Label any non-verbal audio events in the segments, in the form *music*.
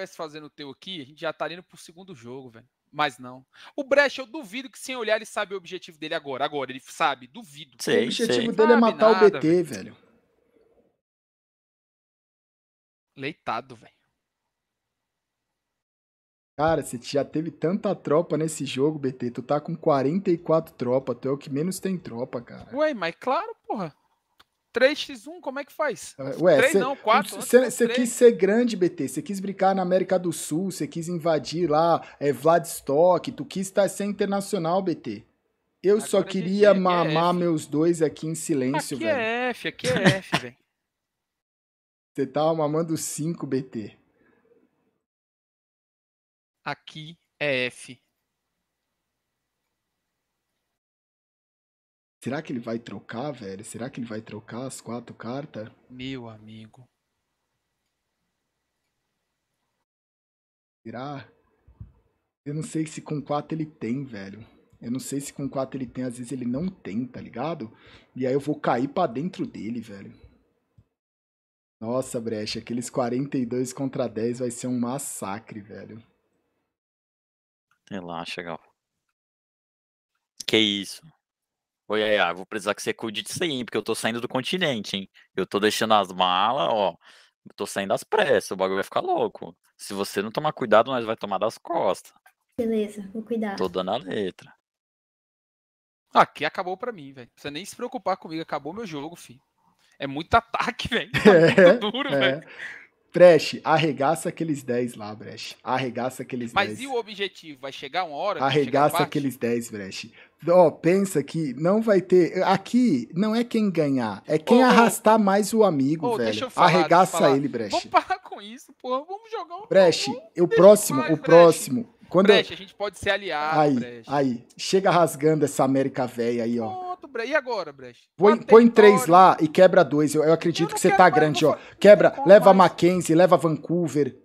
tivesse fazendo o teu aqui, a gente já estaria tá indo pro segundo jogo, velho. Mas não. O Brecht, eu duvido que sem olhar ele sabe o objetivo dele agora. Agora, ele sabe, duvido. Sei, o objetivo sei. dele é matar nada, o BT, velho. velho. Leitado, velho. Cara, você já teve tanta tropa nesse jogo, BT. Tu tá com 44 tropa. Tu é o que menos tem tropa, cara. Ué, mas é claro, porra. 3x1, como é que faz? É, ué, 3 cê, não, 4. Você é quis ser grande, BT. Você quis brincar na América do Sul, você quis invadir lá é, Vladivostok, tu quis estar tá, ser internacional, BT. Eu Agora só é queria aqui mamar é meus dois aqui em silêncio, aqui velho. *laughs* Tá aqui é F, aqui é F, velho. Você tava mamando 5, BT. Aqui é F. Será que ele vai trocar, velho? Será que ele vai trocar as quatro cartas? Meu amigo. Será? Eu não sei se com quatro ele tem, velho. Eu não sei se com quatro ele tem, às vezes ele não tem, tá ligado? E aí eu vou cair para dentro dele, velho. Nossa, Brecha, aqueles 42 contra 10 vai ser um massacre, velho. Relaxa, Gal. Que isso? Oi, ah, vou precisar que você cuide disso aí, hein, porque eu tô saindo do continente, hein? Eu tô deixando as malas, ó. tô saindo às pressas, o bagulho vai ficar louco. Se você não tomar cuidado, nós vai tomar das costas. Beleza, vou cuidar. Tô dando a letra. Aqui acabou pra mim, velho. precisa nem se preocupar comigo, acabou meu jogo, filho. É muito *laughs* ataque, velho. Tá é, *laughs* muito duro, é. velho. Trash, arregaça aqueles 10 lá, Brecht. Arregaça aqueles Mas 10. Mas e o objetivo? Vai chegar uma hora? Arregaça aqueles 10, Brecht. Ó, oh, pensa que não vai ter. Aqui não é quem ganhar, é quem oh, arrastar mais o amigo, oh, velho. Deixa eu falar, arregaça deixa eu falar. ele, Brecht. Vamos parar com isso, porra. Vamos jogar um. Brecht, o próximo, mais, o próximo. Quando Brecht, eu... a gente pode ser aliado. Aí, Brecht. aí. Chega rasgando essa América velha aí, ó. Bre... e agora, Brecht? Põe, põe três lá e quebra dois. Eu, eu acredito eu que você tá grande, ó. Quebra, leva mais. Mackenzie, leva Vancouver.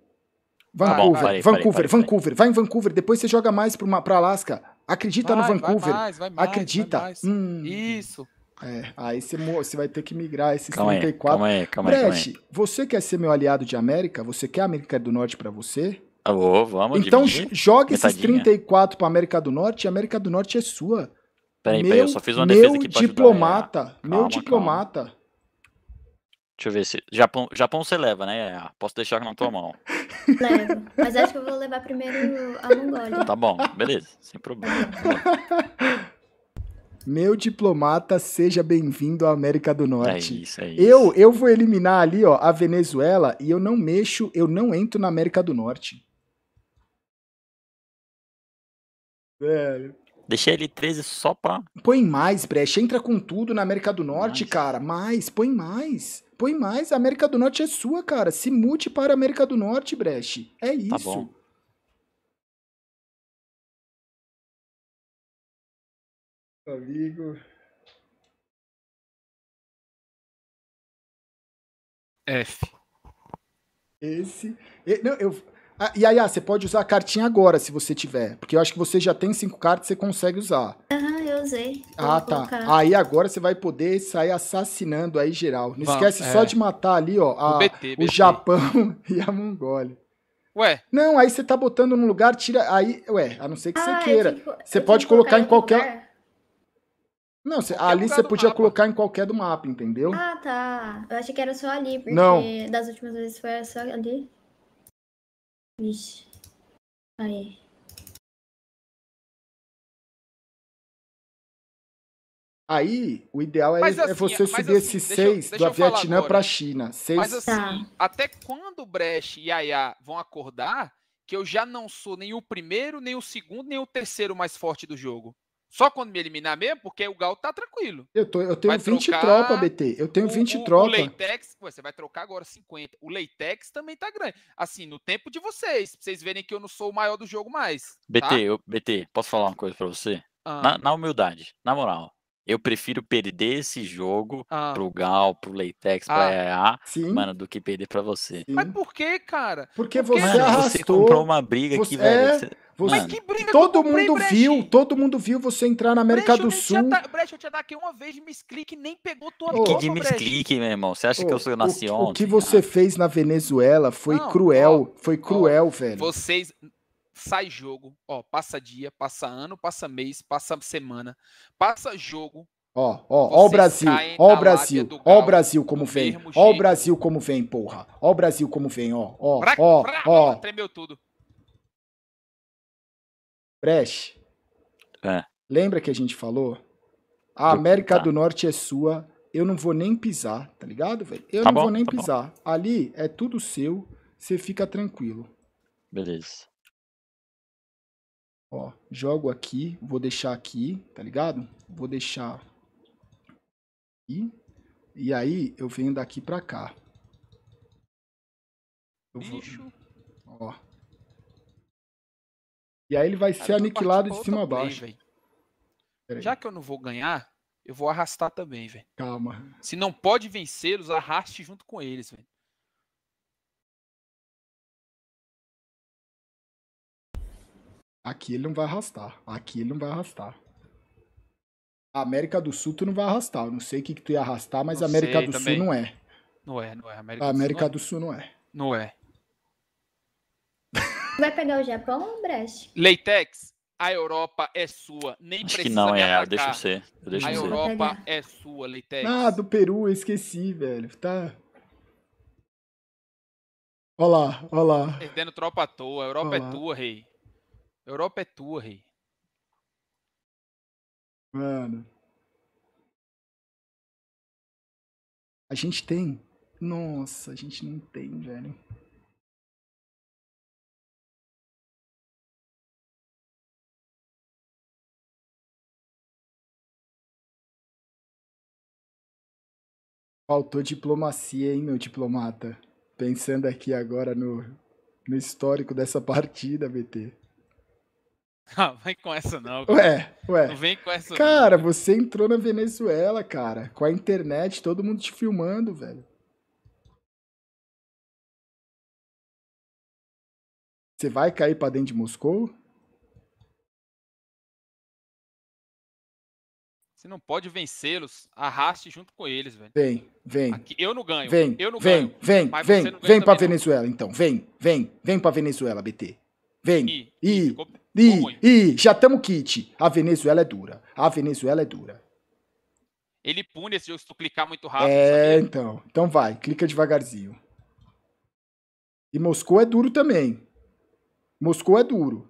Vancouver, Vancouver, vai, Vancouver, Vancouver. Vai em Vancouver, depois você joga mais pra, pra Alaska. Acredita no Vancouver. Mais, mais, Acredita. Hum. Isso. É, aí você, você vai ter que migrar esses calma 34. Aí, calma aí, calma aí. Brecht, aí. você quer ser meu aliado de América? Você quer a América do Norte para você? Ah, vamos Então joga esses 34 para América do Norte e a América do Norte é sua. Peraí, meu, peraí, eu só fiz uma defesa aqui pra diplomata, Calma, meu diplomata. Calma. Deixa eu ver se. Japão, Japão você leva, né? Posso deixar na tua mão. *laughs* Levo. Mas acho que eu vou levar primeiro a Mongólia. Tá bom, beleza. Sem problema. *laughs* Meu diplomata, seja bem-vindo à América do é Norte. É isso, é isso. Eu, eu vou eliminar ali, ó, a Venezuela e eu não mexo, eu não entro na América do Norte. Velho. Deixei ele 13 só pra. Põe mais, Brecht. Entra com tudo na América do Norte, mais. cara. Mais, põe mais. Põe mais. A América do Norte é sua, cara. Se mute para a América do Norte, Brecht. É tá isso. Tá bom. Amigo. F. Esse. Não, eu. Ah, e aí, ah, você pode usar a cartinha agora, se você tiver. Porque eu acho que você já tem cinco cartas, você consegue usar. Aham, uhum, eu usei. Vou ah, tá. Colocar. Aí agora você vai poder sair assassinando aí geral. Não Vamos, esquece é. só de matar ali, ó, a, o, BT, o Japão *laughs* e a Mongólia. Ué? Não, aí você tá botando num lugar, tira. Aí, ué, a não ser que ah, você queira. Que, você pode colocar, colocar em qualquer. Não, cê, ali você podia mapa. colocar em qualquer do mapa, entendeu? Ah, tá. Eu achei que era só ali, porque não. das últimas vezes foi só ali. Vixe. Aí. Aí, o ideal é, é assim, é você subir assim, esses seis eu, do Vietnã para a China. Seis... Mas assim, tá. até quando o Brecht e Yaya vão acordar que eu já não sou nem o primeiro, nem o segundo, nem o terceiro mais forte do jogo? Só quando me eliminar mesmo, porque o Gal tá tranquilo. Eu, tô, eu tenho vai 20 tropa, BT. Eu tenho 20 o, O Leitex, você vai trocar agora 50. O Leitex também tá grande. Assim, no tempo de vocês, pra vocês verem que eu não sou o maior do jogo mais. BT, tá? eu, BT, posso falar uma coisa para você? Ah. Na, na, humildade, na moral. Eu prefiro perder esse jogo ah. pro Gal, pro Leitex, ah. pra EA, mano, do que perder pra você. Sim. Mas por que, cara? Porque, porque você mano, arrastou. Você comprou uma briga você... aqui, velho. É você... Você, Mas que briga todo que mundo Brecht. viu, todo mundo viu você entrar na América Brecht, do Sul. Ata... Brecht, eu te ataquei uma vez de misclick, e nem pegou tua oh, Que de misclick, meu irmão? Você acha oh, que eu sou nasci o, ontem? O que você cara? fez na Venezuela foi não, cruel, oh, foi cruel, oh, velho. Vocês sai jogo, ó, passa dia, passa ano, passa mês, passa semana, passa jogo, Ó, ó, ó o Brasil, ó o Brasil, ó o Brasil como vem, ó o Brasil como vem, porra, ó o Brasil como vem, ó, ó, pra, ó, ó, ó, ó, ó, ó, Presh, é. lembra que a gente falou? A América tá. do Norte é sua, eu não vou nem pisar, tá ligado, velho? Eu tá não bom, vou nem tá pisar. Bom. Ali é tudo seu, você fica tranquilo. Beleza. Ó, jogo aqui, vou deixar aqui, tá ligado? Vou deixar aqui. E aí eu venho daqui pra cá. Eu vou... Ó, e aí ele vai Cara, ser aniquilado de cima a baixo. Play, Já que eu não vou ganhar, eu vou arrastar também, velho. Calma. Se não pode vencer, os arraste junto com eles, velho. Aqui ele não vai arrastar. Aqui ele não vai arrastar. América do Sul tu não vai arrastar. Eu não sei o que, que tu ia arrastar, mas não América sei, do também. Sul não é. Não é, não é. América América é. do Sul não é. Não é. Vai pegar o Japão ou o Leitex, a Europa é sua. Nem Acho precisa que não, é. Deixa Eu deixo a Europa é sua, Leitex. Ah, do Peru, eu esqueci, velho. Tá. Olha lá, olha lá. Perdendo tropa à toa. A Europa olá. é tua, rei. A Europa é tua, rei. Mano. A gente tem? Nossa, a gente não tem, velho. Faltou diplomacia, hein, meu diplomata? Pensando aqui agora no, no histórico dessa partida, BT. *laughs* Ah, vai com essa não. Cara. Ué, ué. Não vem com essa Cara, não. você entrou na Venezuela, cara. Com a internet, todo mundo te filmando, velho. Você vai cair pra dentro de Moscou? não pode vencê-los, arraste junto com eles, velho. Vem, vem. Aqui, eu não ganho. Vem, eu não vem, ganho. Vem, mas vem, vem pra não. Venezuela, então. Vem, vem, vem pra Venezuela, BT. Vem. e e e já estamos kit. A Venezuela é dura. A Venezuela é dura. Ele pune esse jogo se tu clicar muito rápido. É, sabe? então. Então vai, clica devagarzinho. E Moscou é duro também. Moscou é duro.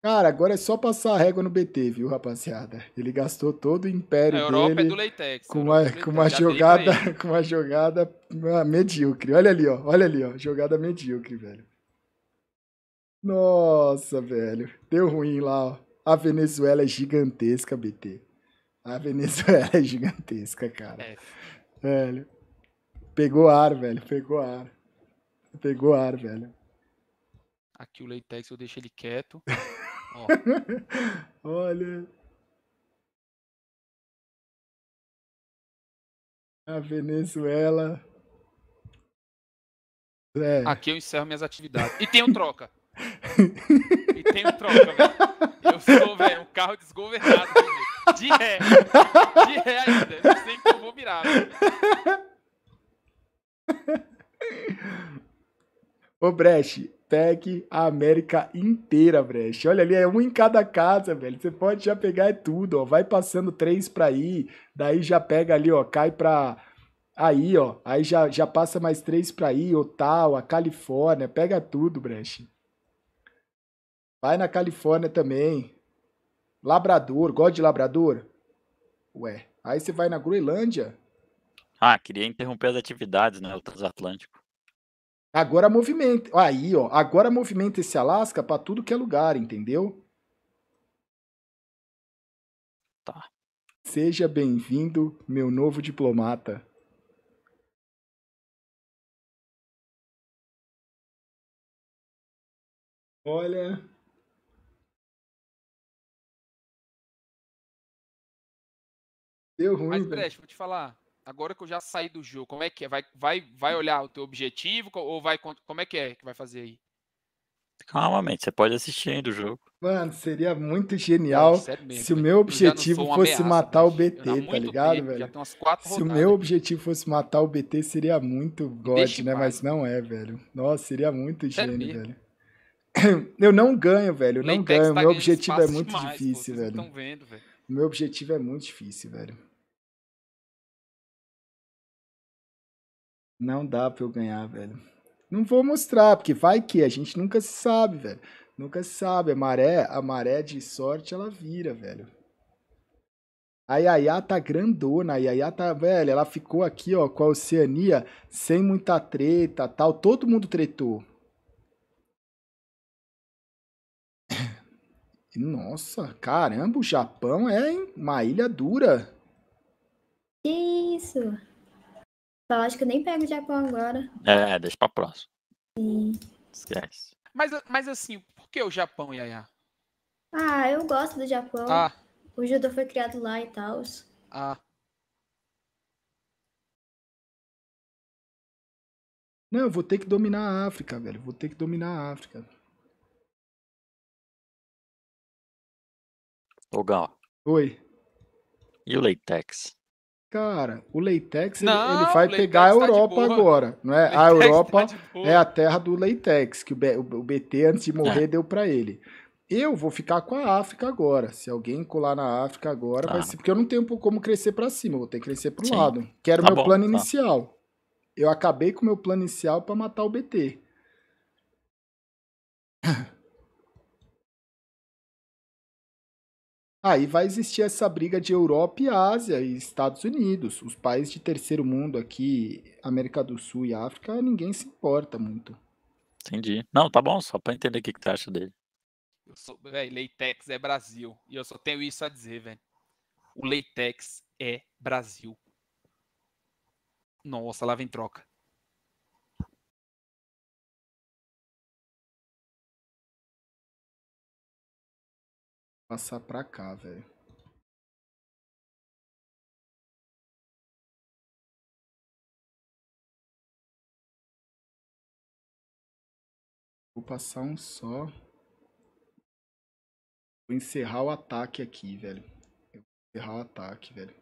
Cara, agora é só passar a régua no BT, viu, rapaziada? Ele gastou todo o império é dele é do Leitex, com uma, *laughs* com uma jogada, com uma jogada medíocre. Olha ali, ó, olha ali, ó, jogada medíocre, velho. Nossa, velho, deu ruim lá, ó. A Venezuela é gigantesca, BT. A Venezuela é gigantesca, cara. É. Velho. Pegou ar, velho, pegou ar. Pegou ar, velho. Aqui o Leitex eu deixo ele quieto. *laughs* Oh. *laughs* Olha. A Venezuela. É. Aqui eu encerro minhas atividades. E tem um troca. e tem um troca, velho. Eu sou, velho, um carro desgovernado, velho. De ré. De ré ainda. Não sei como eu vou virar, velho. Ô, Brecht, Tech, a América inteira, Brecht. Olha ali, é um em cada casa, velho. Você pode já pegar é tudo, ó. Vai passando três para aí, daí já pega ali, ó, cai para aí, ó. Aí já, já passa mais três para aí, a Califórnia, pega tudo, Brecht. Vai na Califórnia também. Labrador, gosta de Labrador? Ué, aí você vai na Groenlândia. Ah, queria interromper as atividades, né? O transatlântico. Agora movimenta. Aí, ó. Agora movimenta esse Alasca para tudo que é lugar, entendeu? Tá. Seja bem-vindo, meu novo diplomata. Olha. Deu ruim. Mas, Brecht, vou te falar agora que eu já saí do jogo, como é que é? Vai, vai, vai olhar o teu objetivo ou vai como é que é que vai fazer aí? Calmamente, você pode assistir ainda o jogo. Mano, seria muito genial se o meu objetivo fosse matar o BT, tá ligado, tempo, velho? se rodadas. o meu objetivo fosse matar o BT, seria muito god, né? Mas não é, velho. Nossa, seria muito é gênio, velho. *clears throat* Eu não ganho, velho. Eu não Leitex ganho. Tá meu objetivo é muito demais, difícil, pô, velho. Vendo, velho. O meu objetivo é muito difícil, velho. Não dá pra eu ganhar, velho. Não vou mostrar, porque vai que a gente nunca se sabe, velho. Nunca se sabe. A maré, a maré de sorte, ela vira, velho. A Yaya tá grandona, a Yaya tá, velho, ela ficou aqui, ó, com a Oceania, sem muita treta, tal, todo mundo tretou. *laughs* Nossa, caramba, o Japão é hein? uma ilha dura. Que isso? Eu acho que eu nem pego o Japão agora. É, deixa pra próxima. Sim. Esquece. Mas, mas assim, por que o Japão, Yaya? Ah, eu gosto do Japão. Ah. O judô foi criado lá e tal. Ah. Não, eu vou ter que dominar a África, velho. Vou ter que dominar a África. Ô, Gal. Oi. E o Leitex? Cara, o leitex não, ele, ele, vai pegar a tá Europa tá agora, não é? *laughs* A tá Europa tá é a terra do leitex que o, B, o BT antes de morrer é. deu para ele. Eu vou ficar com a África agora. Se alguém colar na África agora, tá. vai ser porque eu não tenho como crescer para cima, eu vou ter que crescer para o lado. Que era o tá meu bom, plano inicial. Eu acabei com o meu plano inicial para matar o BT. Aí vai existir essa briga de Europa e Ásia e Estados Unidos. Os países de terceiro mundo aqui, América do Sul e África, ninguém se importa muito. Entendi. Não, tá bom, só pra entender o que, que tu acha dele. Eu sou, velho, Leitex é Brasil. E eu só tenho isso a dizer, velho. O Leitex é Brasil. Nossa, lá vem troca. passar pra cá, velho. Vou passar um só. Vou encerrar o ataque aqui, velho. Eu vou encerrar o ataque, velho.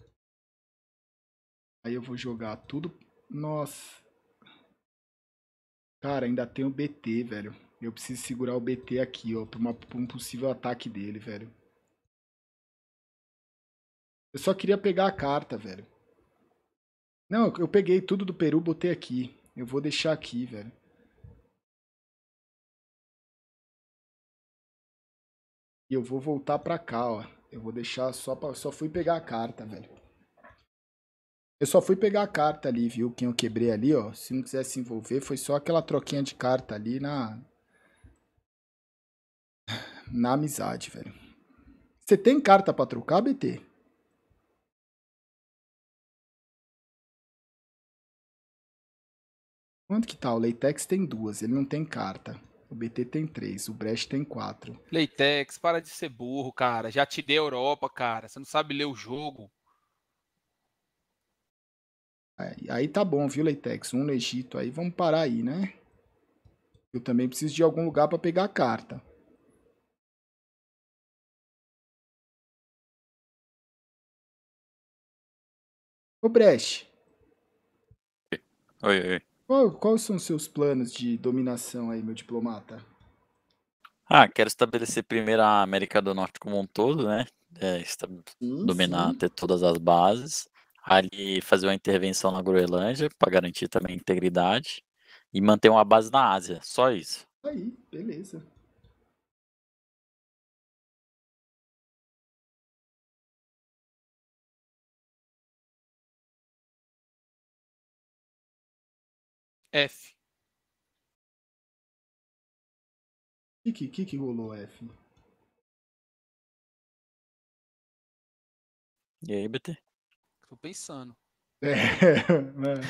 Aí eu vou jogar tudo... Nossa. Cara, ainda tem o BT, velho. Eu preciso segurar o BT aqui, ó, pra, uma, pra um possível ataque dele, velho. Eu só queria pegar a carta, velho. Não, eu peguei tudo do Peru, botei aqui. Eu vou deixar aqui, velho. E eu vou voltar pra cá, ó. Eu vou deixar só pra... Só fui pegar a carta, velho. Eu só fui pegar a carta ali, viu? Quem eu quebrei ali, ó. Se não quiser se envolver, foi só aquela troquinha de carta ali na... Na amizade, velho. Você tem carta pra trocar, BT? Quanto que tá? O Leitex tem duas, ele não tem carta. O BT tem três, o Brecht tem quatro. Leitex, para de ser burro, cara. Já te dei a Europa, cara. Você não sabe ler o jogo. Aí, é, aí tá bom, viu, Leitex? Um no Egito. Aí vamos parar aí, né? Eu também preciso de algum lugar para pegar a carta. Ô, Brecht. Oi, oi. Qual, quais são os seus planos de dominação aí, meu diplomata? Ah, quero estabelecer primeiro a América do Norte como um todo, né? É, sim, dominar, sim. ter todas as bases. Ali fazer uma intervenção na Groenlândia para garantir também a integridade. E manter uma base na Ásia, só isso. Aí, beleza. F. O que, que, que rolou F? E aí, BT? Tô pensando. É, *laughs* mano.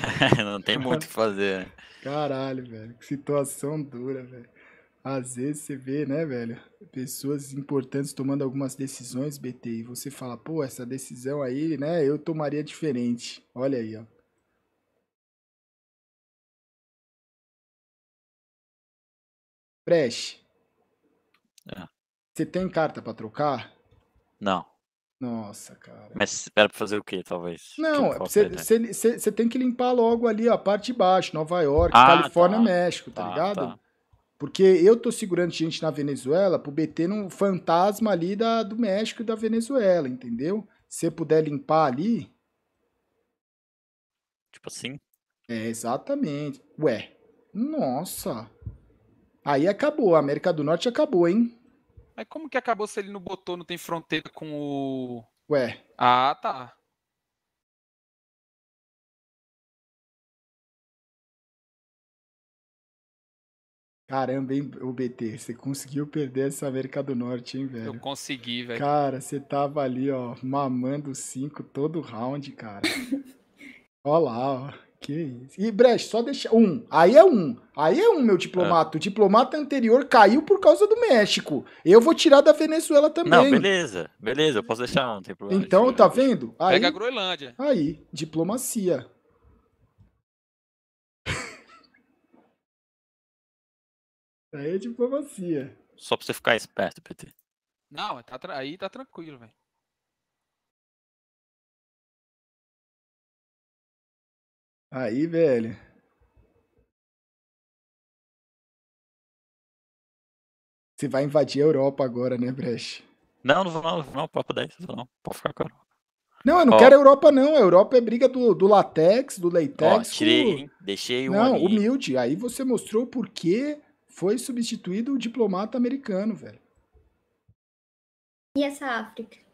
não tem muito o que fazer. Né? Caralho, velho. Que situação dura, velho. Às vezes você vê, né, velho, pessoas importantes tomando algumas decisões, BT, e você fala, pô, essa decisão aí, né, eu tomaria diferente. Olha aí, ó. Preste. É. Você tem carta para trocar? Não. Nossa, cara. Mas espera pra fazer o quê, talvez? Não, é né? você tem que limpar logo ali a parte de baixo, Nova York, ah, Califórnia, tá. México, tá, tá ligado? Tá. Porque eu tô segurando gente na Venezuela pro BT num fantasma ali da, do México e da Venezuela, entendeu? Se puder limpar ali. Tipo assim? É, exatamente. Ué, nossa. Aí acabou, a América do Norte acabou, hein? Mas como que acabou se ele não botou, não tem fronteira com o. Ué. Ah, tá. Caramba, hein, BT, você conseguiu perder essa América do Norte, hein, velho? Eu consegui, velho. Cara, você tava ali, ó, mamando cinco todo round, cara. Olha *laughs* lá, ó. Que isso. E Brecht, só deixar. Um. Aí é um. Aí é um, meu diplomata. É. O diplomata anterior caiu por causa do México. Eu vou tirar da Venezuela também. Não, beleza. Beleza, eu posso deixar um, não tem problema. Então, tá vendo? Aí, Pega a Groenlândia. Aí, diplomacia. *laughs* aí é diplomacia. Só pra você ficar esperto, PT. Não, tá, aí tá tranquilo, velho. Aí, velho. Você vai invadir a Europa agora, né, Brecht? Não, não vou não, não não, papo 10, não. Pode ficar com a Europa. Não, eu não quero a Europa, não. A Europa é briga do, do latex, do latex. leitex. tirei, com- hein? Deixei um Não, ali. humilde. Aí você mostrou por que foi substituído o diplomata americano, velho. E essa África?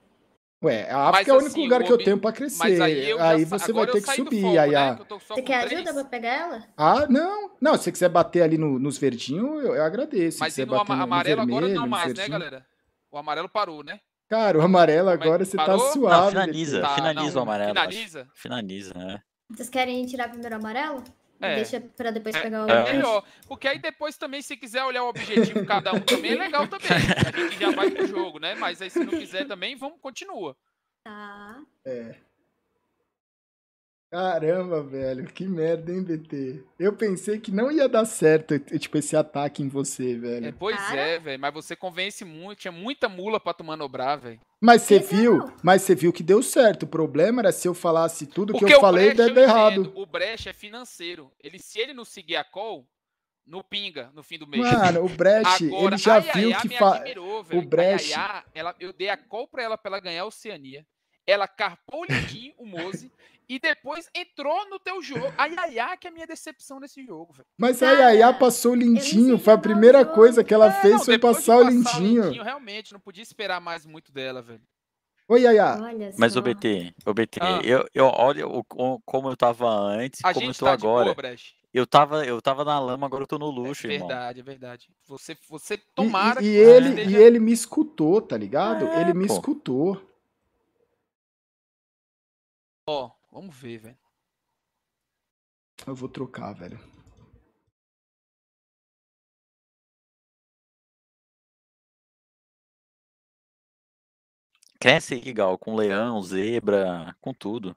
Ué, a África mas, é o assim, único assim, lugar o que eu tenho pra crescer. Mas aí, eu aí já, você vai ter que subir. Fogo, né, aí, né? a... Você quer ajuda pra pegar ela? Ah, não. Não, se você quiser bater ali no, nos verdinhos, eu, eu agradeço. Mas se você no amarelo no vermelho, agora não mais, né, galera? O amarelo parou, né? Cara, o amarelo é agora mas você tá parou? tá suave. Não, né, finaliza, tá, finaliza não, o amarelo. Finaliza? Acho. Finaliza, né? Vocês querem tirar primeiro o amarelo? É. Deixa pra depois é, pegar o. É melhor. Porque aí depois também, se quiser olhar o objetivo cada um também, é legal também. A gente já vai pro jogo, né? Mas aí se não quiser também, vamos, continua. Tá. É. Caramba, velho, que merda, hein, BT? Eu pensei que não ia dar certo, tipo, esse ataque em você, velho. É, pois Cara. é, velho, mas você convence muito, tinha muita mula pra tu manobrar, velho. Mas você viu, mas você viu que deu certo. O problema era se eu falasse tudo Porque que eu falei, der é errado. O Brecht é financeiro. Ele, se ele não seguir a call, no pinga no fim do mês. Mano, o Brecht, *laughs* Agora, ele já viu que faz. O Brecht. ela, eu dei a call pra ela pra ela ganhar a Oceania. Ela carpou o Lindinho, o Mose, *laughs* e depois entrou no teu jogo. Ai, ai, ai, que é a minha decepção nesse jogo, velho. Mas a Yaya passou lindinho, foi a primeira coisa que ela é, fez não, foi passar, o lindinho. lindinho. Realmente, não podia esperar mais muito dela, velho. Oi, Yaya. Mas, OBT, OBT, ah. eu, eu o como eu tava antes e como eu tô tá agora. Boa, eu tava, eu tava na lama, agora eu tô no luxo, é verdade, irmão. É verdade, Você, você tomara e, e que ele, esteja... E ele me escutou, tá ligado? É, ele me é, pô. escutou. Ó, Vamos ver, velho. Eu vou trocar, velho. Cresce, Gal, com leão, zebra, com tudo.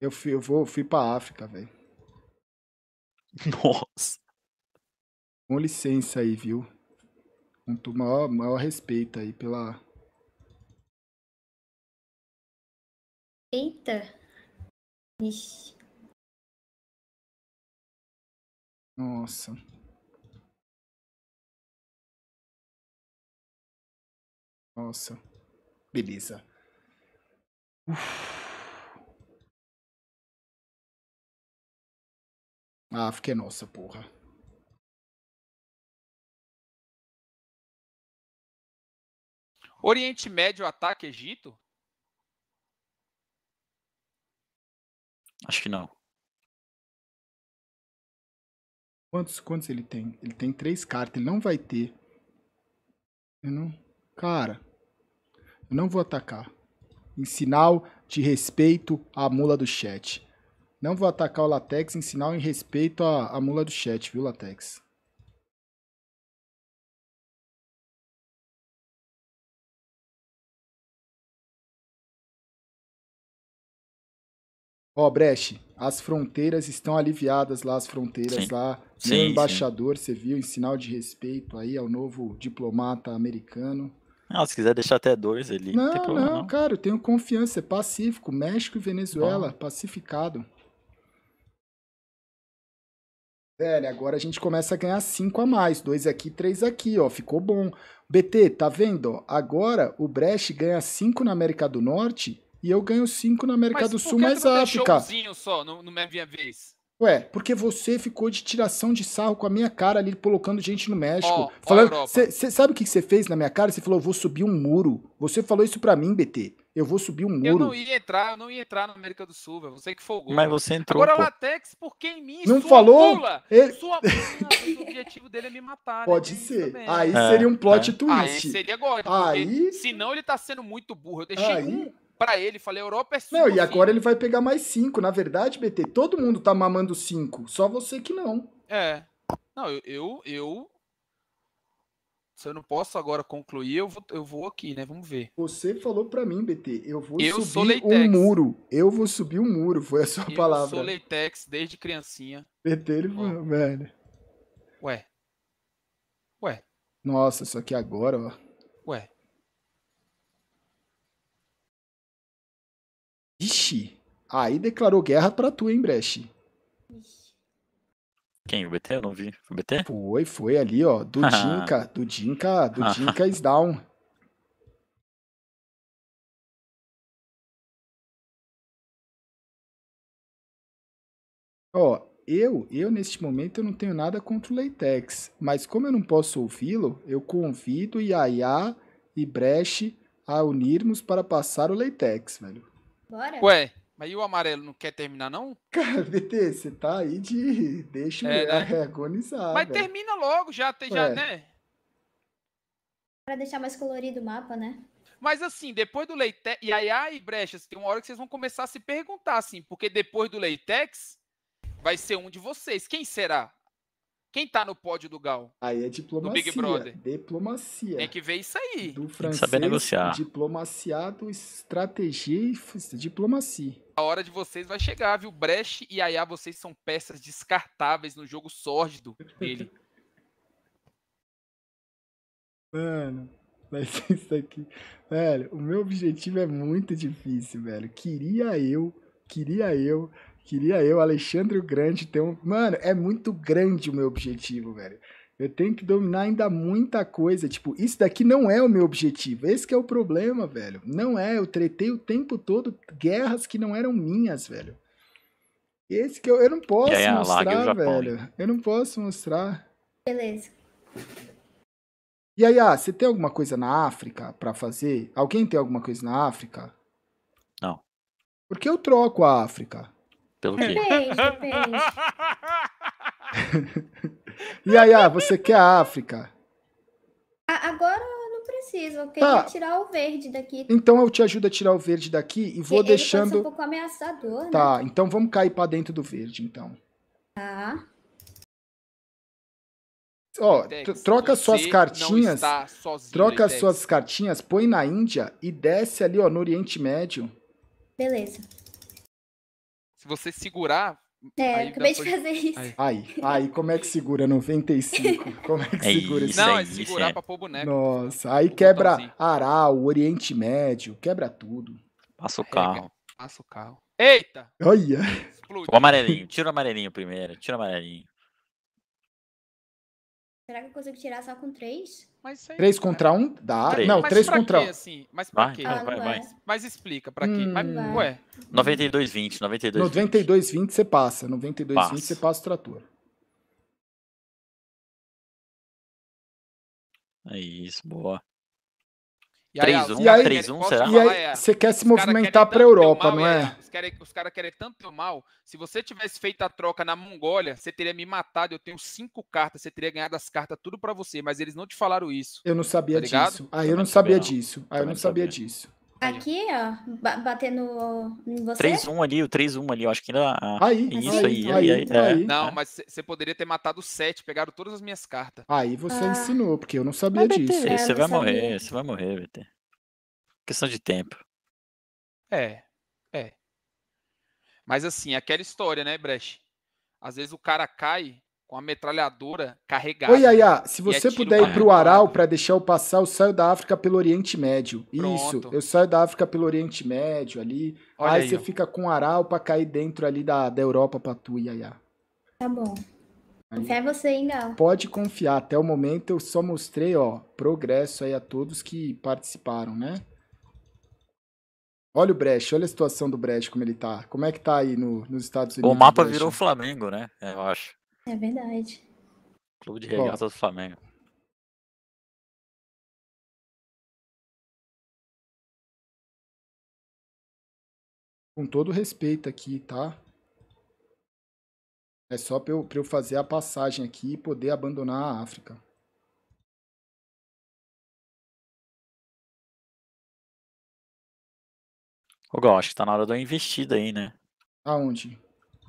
Eu fui, eu vou, fui pra África, velho. Nossa. Com licença aí, viu? Com o maior, maior respeito aí pela, Eita. Ixi. Nossa. Nossa. Beleza. Uf. Ah, fica é nossa, porra. Oriente Médio ataca Egito? Acho que não. Quantos, quantos ele tem? Ele tem três cartas. Ele não vai ter. Eu não. Cara. Eu não vou atacar. Em sinal de respeito à mula do chat. Não vou atacar o Latex em sinal em respeito à, à mula do chat, viu, Latex? Ó, oh, Brecht, as fronteiras estão aliviadas lá, as fronteiras sim. lá. Né? Sim, meu embaixador, sim. você viu, em sinal de respeito aí ao novo diplomata americano. Não, ah, se quiser deixar até dois ali. Não, não, tem problema, não, não. cara, eu tenho confiança. É pacífico. México e Venezuela, Bom. pacificado. Velho, agora a gente começa a ganhar cinco a mais. Dois aqui, três aqui, ó. Ficou bom. BT, tá vendo? Agora o Brecht ganha cinco na América do Norte e eu ganho 5 na América mas do Sul mais África. Um só no, no minha vez. Ué, porque você ficou de tiração de sarro com a minha cara ali, colocando gente no México. Oh, falando, Você sabe o que você fez na minha cara? Você falou, eu vou subir um muro. Você falou isso pra mim, BT. Eu vou subir um muro. Eu não ia entrar, eu não ia entrar na América do Sul, velho. Você que folgou. Mas você entrou. Agora, pô. Latex, por que em mim? Não sua falou? Pula, Ele... Sua o objetivo dele é me matar. Né? Pode né? ser. Aí é, seria um plot é. twist. Aí seria agora. Aí... Senão ele tá sendo muito burro. Eu deixei aí... um para ele, falei, Europa é cinco. Não, e agora ele vai pegar mais cinco. Na verdade, BT, todo mundo tá mamando cinco, só você que não. É. Não, eu, eu, eu se eu não posso agora concluir, eu vou, eu vou aqui, né? Vamos ver. Você falou para mim, BT, eu vou eu subir um muro. Eu vou subir um muro, foi a sua eu palavra. Eu sou leitex desde criancinha. BT, ele falou, velho. Ué. Ué. Nossa, só que agora, ó. Ué. Ixi, aí declarou guerra pra tu, hein, Brecht? Quem? O BT? Eu não vi. Foi o BT? Foi, foi ali, ó. Do *laughs* Dinka, do Dinka, do *laughs* Dinka is down. Ó, eu, eu neste momento eu não tenho nada contra o Leitex, mas como eu não posso ouvi-lo, eu convido Yaya e Brecht a unirmos para passar o Leitex, velho. Bora. Ué, mas e o amarelo não quer terminar, não? *laughs* Cara, você tá aí de. Deixa é, né? né? *laughs* agonizar. Mas é. termina logo, já, tem já né? Pra deixar mais colorido o mapa, né? Mas assim, depois do Leitex. E aí, e Brechas, tem uma hora que vocês vão começar a se perguntar, assim, porque depois do Leitex vai ser um de vocês. Quem será? Quem tá no pódio do Gal? Aí é diplomacia. Do Big Brother. Diplomacia. Tem que ver isso aí. Do francês, saber negociar. Diplomaciado, estratégia e diplomacia. A hora de vocês vai chegar, viu? Brecht e Ayá, vocês são peças descartáveis no jogo sórdido dele. Mano, vai ser *laughs* isso aqui. Velho, o meu objetivo é muito difícil, velho. Queria eu, queria eu Queria eu, Alexandre o Grande, ter um. Mano, é muito grande o meu objetivo, velho. Eu tenho que dominar ainda muita coisa. Tipo, isso daqui não é o meu objetivo. Esse que é o problema, velho. Não é. Eu tretei o tempo todo guerras que não eram minhas, velho. Esse que eu, eu não posso é, mostrar, velho. Eu não posso mostrar. Beleza. E aí, ah, você tem alguma coisa na África para fazer? Alguém tem alguma coisa na África? Não. Porque eu troco a África. Pelo é. que. Depende, depende. *laughs* aí, ah, você quer a África? Agora eu não preciso, eu queria tá. tirar o verde daqui. Então eu te ajudo a tirar o verde daqui e vou Ele deixando. um pouco ameaçador, né? Tá, né? então vamos cair para dentro do verde, então. Tá. Ó, oh, troca suas cartinhas. Troca suas cartinhas, põe na Índia e desce ali, ó, no Oriente Médio. Beleza. Se você segurar. É, aí acabei de foi... fazer isso. Aí. aí, como é que segura 95? *laughs* Como é que é segura isso? Não, é segurar é. pra pôr boneco. Nossa, aí quebra Aral, Oriente Médio, quebra tudo. Passa o é, carro. Passa o carro. Eita! Olha! Explode. O amarelinho, tira o amarelinho primeiro, tira o amarelinho. Será que eu consigo tirar só com três? Mas é. contra Um? Dá. Três. Não, mas contra Um. Assim? Mas pra vai, quê? Ah, vai, vai, vai. Mas explica pra quê? Hum, mas, ué. 92, 20, 92, 92, 20 você passa. 92, passa. 20 você passa o trator. É isso, boa. 3-1, e 3-1, será? E aí, é. você quer se movimentar para a Europa, mal, é. não é? é? Os caras querem tanto teu mal. Se você tivesse feito a troca na Mongólia, você teria me matado. Eu tenho cinco cartas, você teria ganhado as cartas tudo para você, mas eles não te falaram isso. Eu não sabia tá disso. Aí ah, eu, eu não sabia disso. Aí eu não sabia disso. Tá aqui, ó, batendo em você. 3-1 ali, o 3-1 ali, eu acho que ainda. Aí, tá isso aí. aí, aí, tá é. aí. Não, é. mas você poderia ter matado 7, pegaram todas as minhas cartas. Aí você ah. ensinou, porque eu não sabia mas, BT, disso. É, você vai sabia. morrer, você vai morrer, BT. Questão de tempo. É, é. Mas assim, aquela história, né, Brecht? Às vezes o cara cai com a metralhadora carregada. Oi, Yaya, se você puder ir para o Aral para deixar eu passar, eu saio da África pelo Oriente Médio. Pronto. Isso, eu saio da África pelo Oriente Médio ali. Olha aí, aí você ó. fica com o Aral para cair dentro ali da, da Europa para tu, Yaya. Tá bom. Confia você ainda. Pode confiar, até o momento eu só mostrei, ó, progresso aí a todos que participaram, né? Olha o Brecht, olha a situação do Brecht, como ele tá. Como é que tá aí no, nos Estados Unidos? O mapa virou Flamengo, né? Eu acho. É verdade. Clube de Regatas do Flamengo. Com todo respeito aqui, tá? É só pra eu, pra eu fazer a passagem aqui e poder abandonar a África. Ô, Gal, acho que tá na hora de investida investir daí, né? Aonde?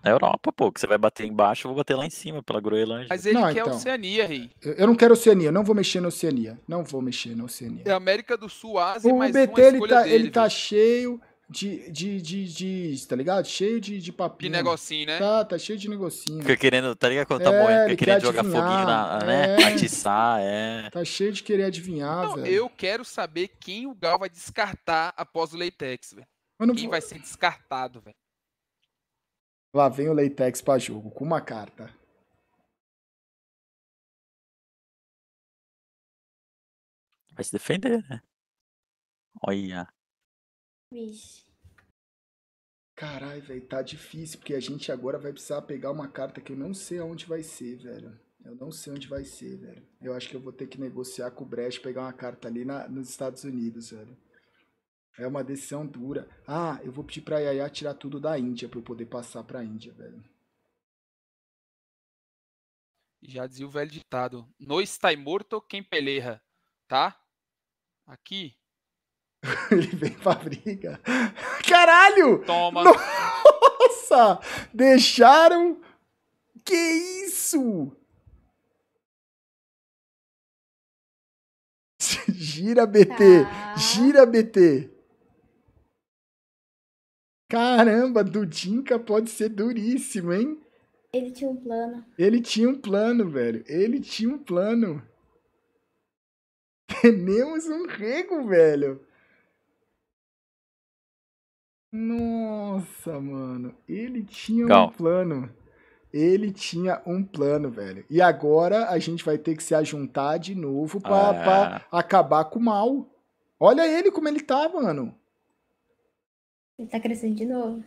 Na Europa, pô, que você vai bater embaixo, eu vou bater lá em cima, pela Groenlândia. Mas ele não, quer então, Oceania, Rei. Eu não quero Oceania, não vou mexer na Oceania. Não vou mexer na Oceania. É América do Sul, Ásia, o BT, ele tá, dele, ele tá cheio de, de, de, de, tá ligado? Cheio de, de papinho. De negocinho, né? Tá, tá cheio de negocinho. Fica querendo, tá ligado quando tá é, bom, fica querendo jogar foguinho na, é. né? É. Atiçar, é. Tá cheio de querer adivinhar, então, velho. Eu quero saber quem o Gal vai descartar após o Leitex, velho. Quem vou... vai ser descartado, velho. Lá vem o Leitex para jogo com uma carta. Vai se defender, né? Olha. Vixe. Caralho, velho, tá difícil, porque a gente agora vai precisar pegar uma carta que eu não sei aonde vai ser, velho. Eu não sei onde vai ser, velho. Eu acho que eu vou ter que negociar com o Brecht pegar uma carta ali na, nos Estados Unidos, velho. É uma decisão dura. Ah, eu vou pedir pra Yaya tirar tudo da Índia pra eu poder passar pra Índia, velho. Já dizia o velho ditado. No está morto quem peleja, tá? Aqui. *laughs* Ele vem pra briga. *laughs* Caralho! Toma! Nossa! Deixaram. Que isso? *laughs* Gira, BT! Tá. Gira, BT! Caramba, Dudinka pode ser duríssimo, hein? Ele tinha um plano. Ele tinha um plano, velho. Ele tinha um plano. *laughs* Temos um rego, velho. Nossa, mano. Ele tinha Calma. um plano. Ele tinha um plano, velho. E agora a gente vai ter que se ajuntar de novo pra, ah. pra acabar com o mal. Olha ele como ele tá, mano. Ele tá crescendo de novo.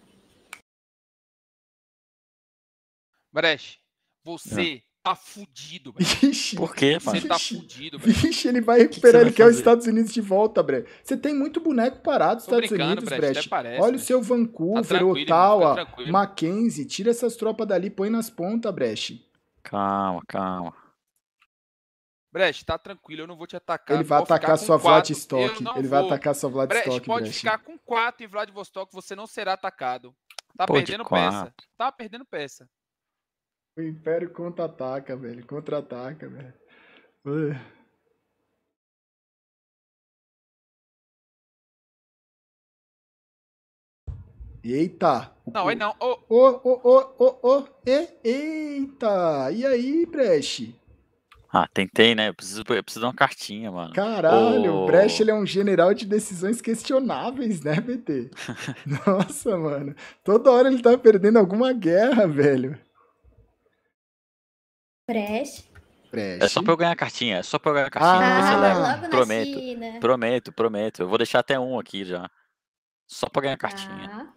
Breche, você é. tá fudido, velho. Por quê, mano? Você tá fudido, velho. Vixe, ele vai recuperar, que que ele quer os Estados Unidos de volta, Breche. Você tem muito boneco parado nos Estados Unidos, Brecht. Parece, Olha né? o seu tá Vancouver, tá Ottawa, Mackenzie. Tira essas tropas dali, põe nas pontas, Brecht. Calma, calma. Brecht, tá tranquilo, eu não vou te atacar. Ele vai atacar sua Vladstock. Ele vai atacar só Vladivostok. Brecht, pode Brecht. ficar com 4 em Vladivostok, você não será atacado. Tá Pô, perdendo peça. Tá perdendo peça. O Império contra-ataca, velho. Contra-ataca, velho. Eita! Não, aí não. Ô, ô, ô, ô, ô, eita! E aí, Brecht? Ah, tentei, né? Eu preciso, eu preciso de uma cartinha, mano. Caralho, oh. o Brecht ele é um general de decisões questionáveis, né, BT? *laughs* Nossa, mano. Toda hora ele tá perdendo alguma guerra, velho. Brecht. É só pra eu ganhar a cartinha, é só pra eu ganhar a cartinha. Ah, você leva. Prometo, prometo, prometo. Eu vou deixar até um aqui já. Só pra ganhar a cartinha. Ah.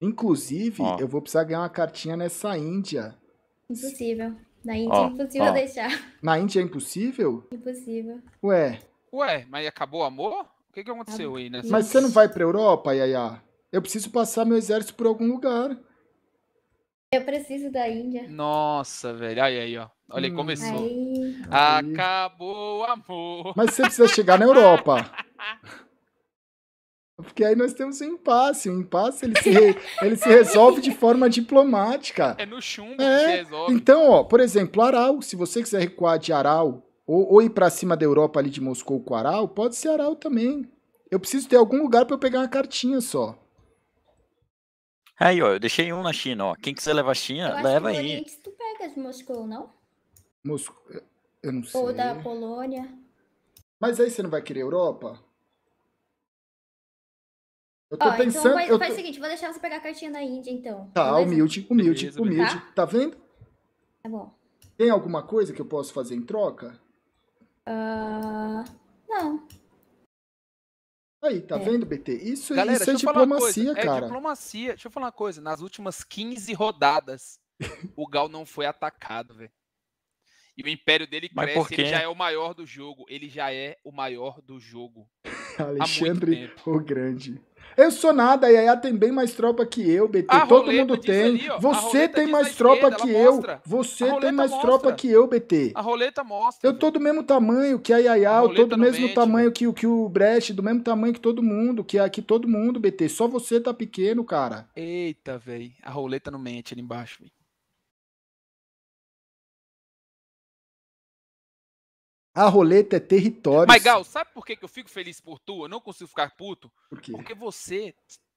Inclusive, oh. eu vou precisar ganhar uma cartinha nessa Índia Impossível. Na Índia é impossível ó. deixar. Na Índia é impossível? Impossível. Ué. Ué, mas acabou o amor? O que, que aconteceu aí, né? Mas você não vai pra Europa, Yaya? Eu preciso passar meu exército por algum lugar. Eu preciso da Índia. Nossa, velho. Aí, aí, ó. Olha, hum, começou. Aí. Acabou o amor. Mas você precisa chegar na Europa. *laughs* Porque aí nós temos um impasse. O um impasse ele se, re... *laughs* ele se resolve de forma diplomática. É no chumbo é. que se resolve. Então, ó, por exemplo, Aral, se você quiser recuar de Aral ou, ou ir para cima da Europa ali de Moscou com Aral, pode ser Aral também. Eu preciso ter algum lugar para eu pegar uma cartinha só. Aí, ó, eu deixei um na China, ó. Quem quiser levar a China, eu leva acho que aí. Oriente, tu pega de Moscou, não? Moscou. Eu não sei. Ou da Polônia. Mas aí você não vai querer Europa? Eu tô Ó, então pensando. Então eu faz o tô... seguinte, vou deixar você pegar a cartinha da Índia, então. Tá, Beleza? humilde, humilde, Beleza, humilde. Tá? tá vendo? Tá bom. Tem alguma coisa que eu posso fazer em troca? Uh, não. Aí, tá é. vendo, BT? Isso, é, Galera, isso é diplomacia, é cara. É diplomacia. Deixa eu falar uma coisa. Nas últimas 15 rodadas, *laughs* o Gal não foi atacado, velho. E o império dele cresce, ele já é o maior do jogo. Ele já é o maior do jogo. *laughs* Alexandre o Grande. Eu sou nada, a Yaya tem bem mais tropa que eu, BT. A Todo mundo tem. Ali, você tem mais tropa que eu. Mostra. Você tem mais mostra. tropa que eu, BT. A roleta mostra. Eu tô do mesmo tamanho que a Yaya, a eu tô do mesmo mente, tamanho que, que o Brecht, do mesmo tamanho que todo mundo, que aqui todo mundo, BT. Só você tá pequeno, cara. Eita, velho. A roleta não mente ali embaixo, velho. A roleta é território. Mas gal, sabe por que eu fico feliz por tu? Eu não consigo ficar puto? Por Porque você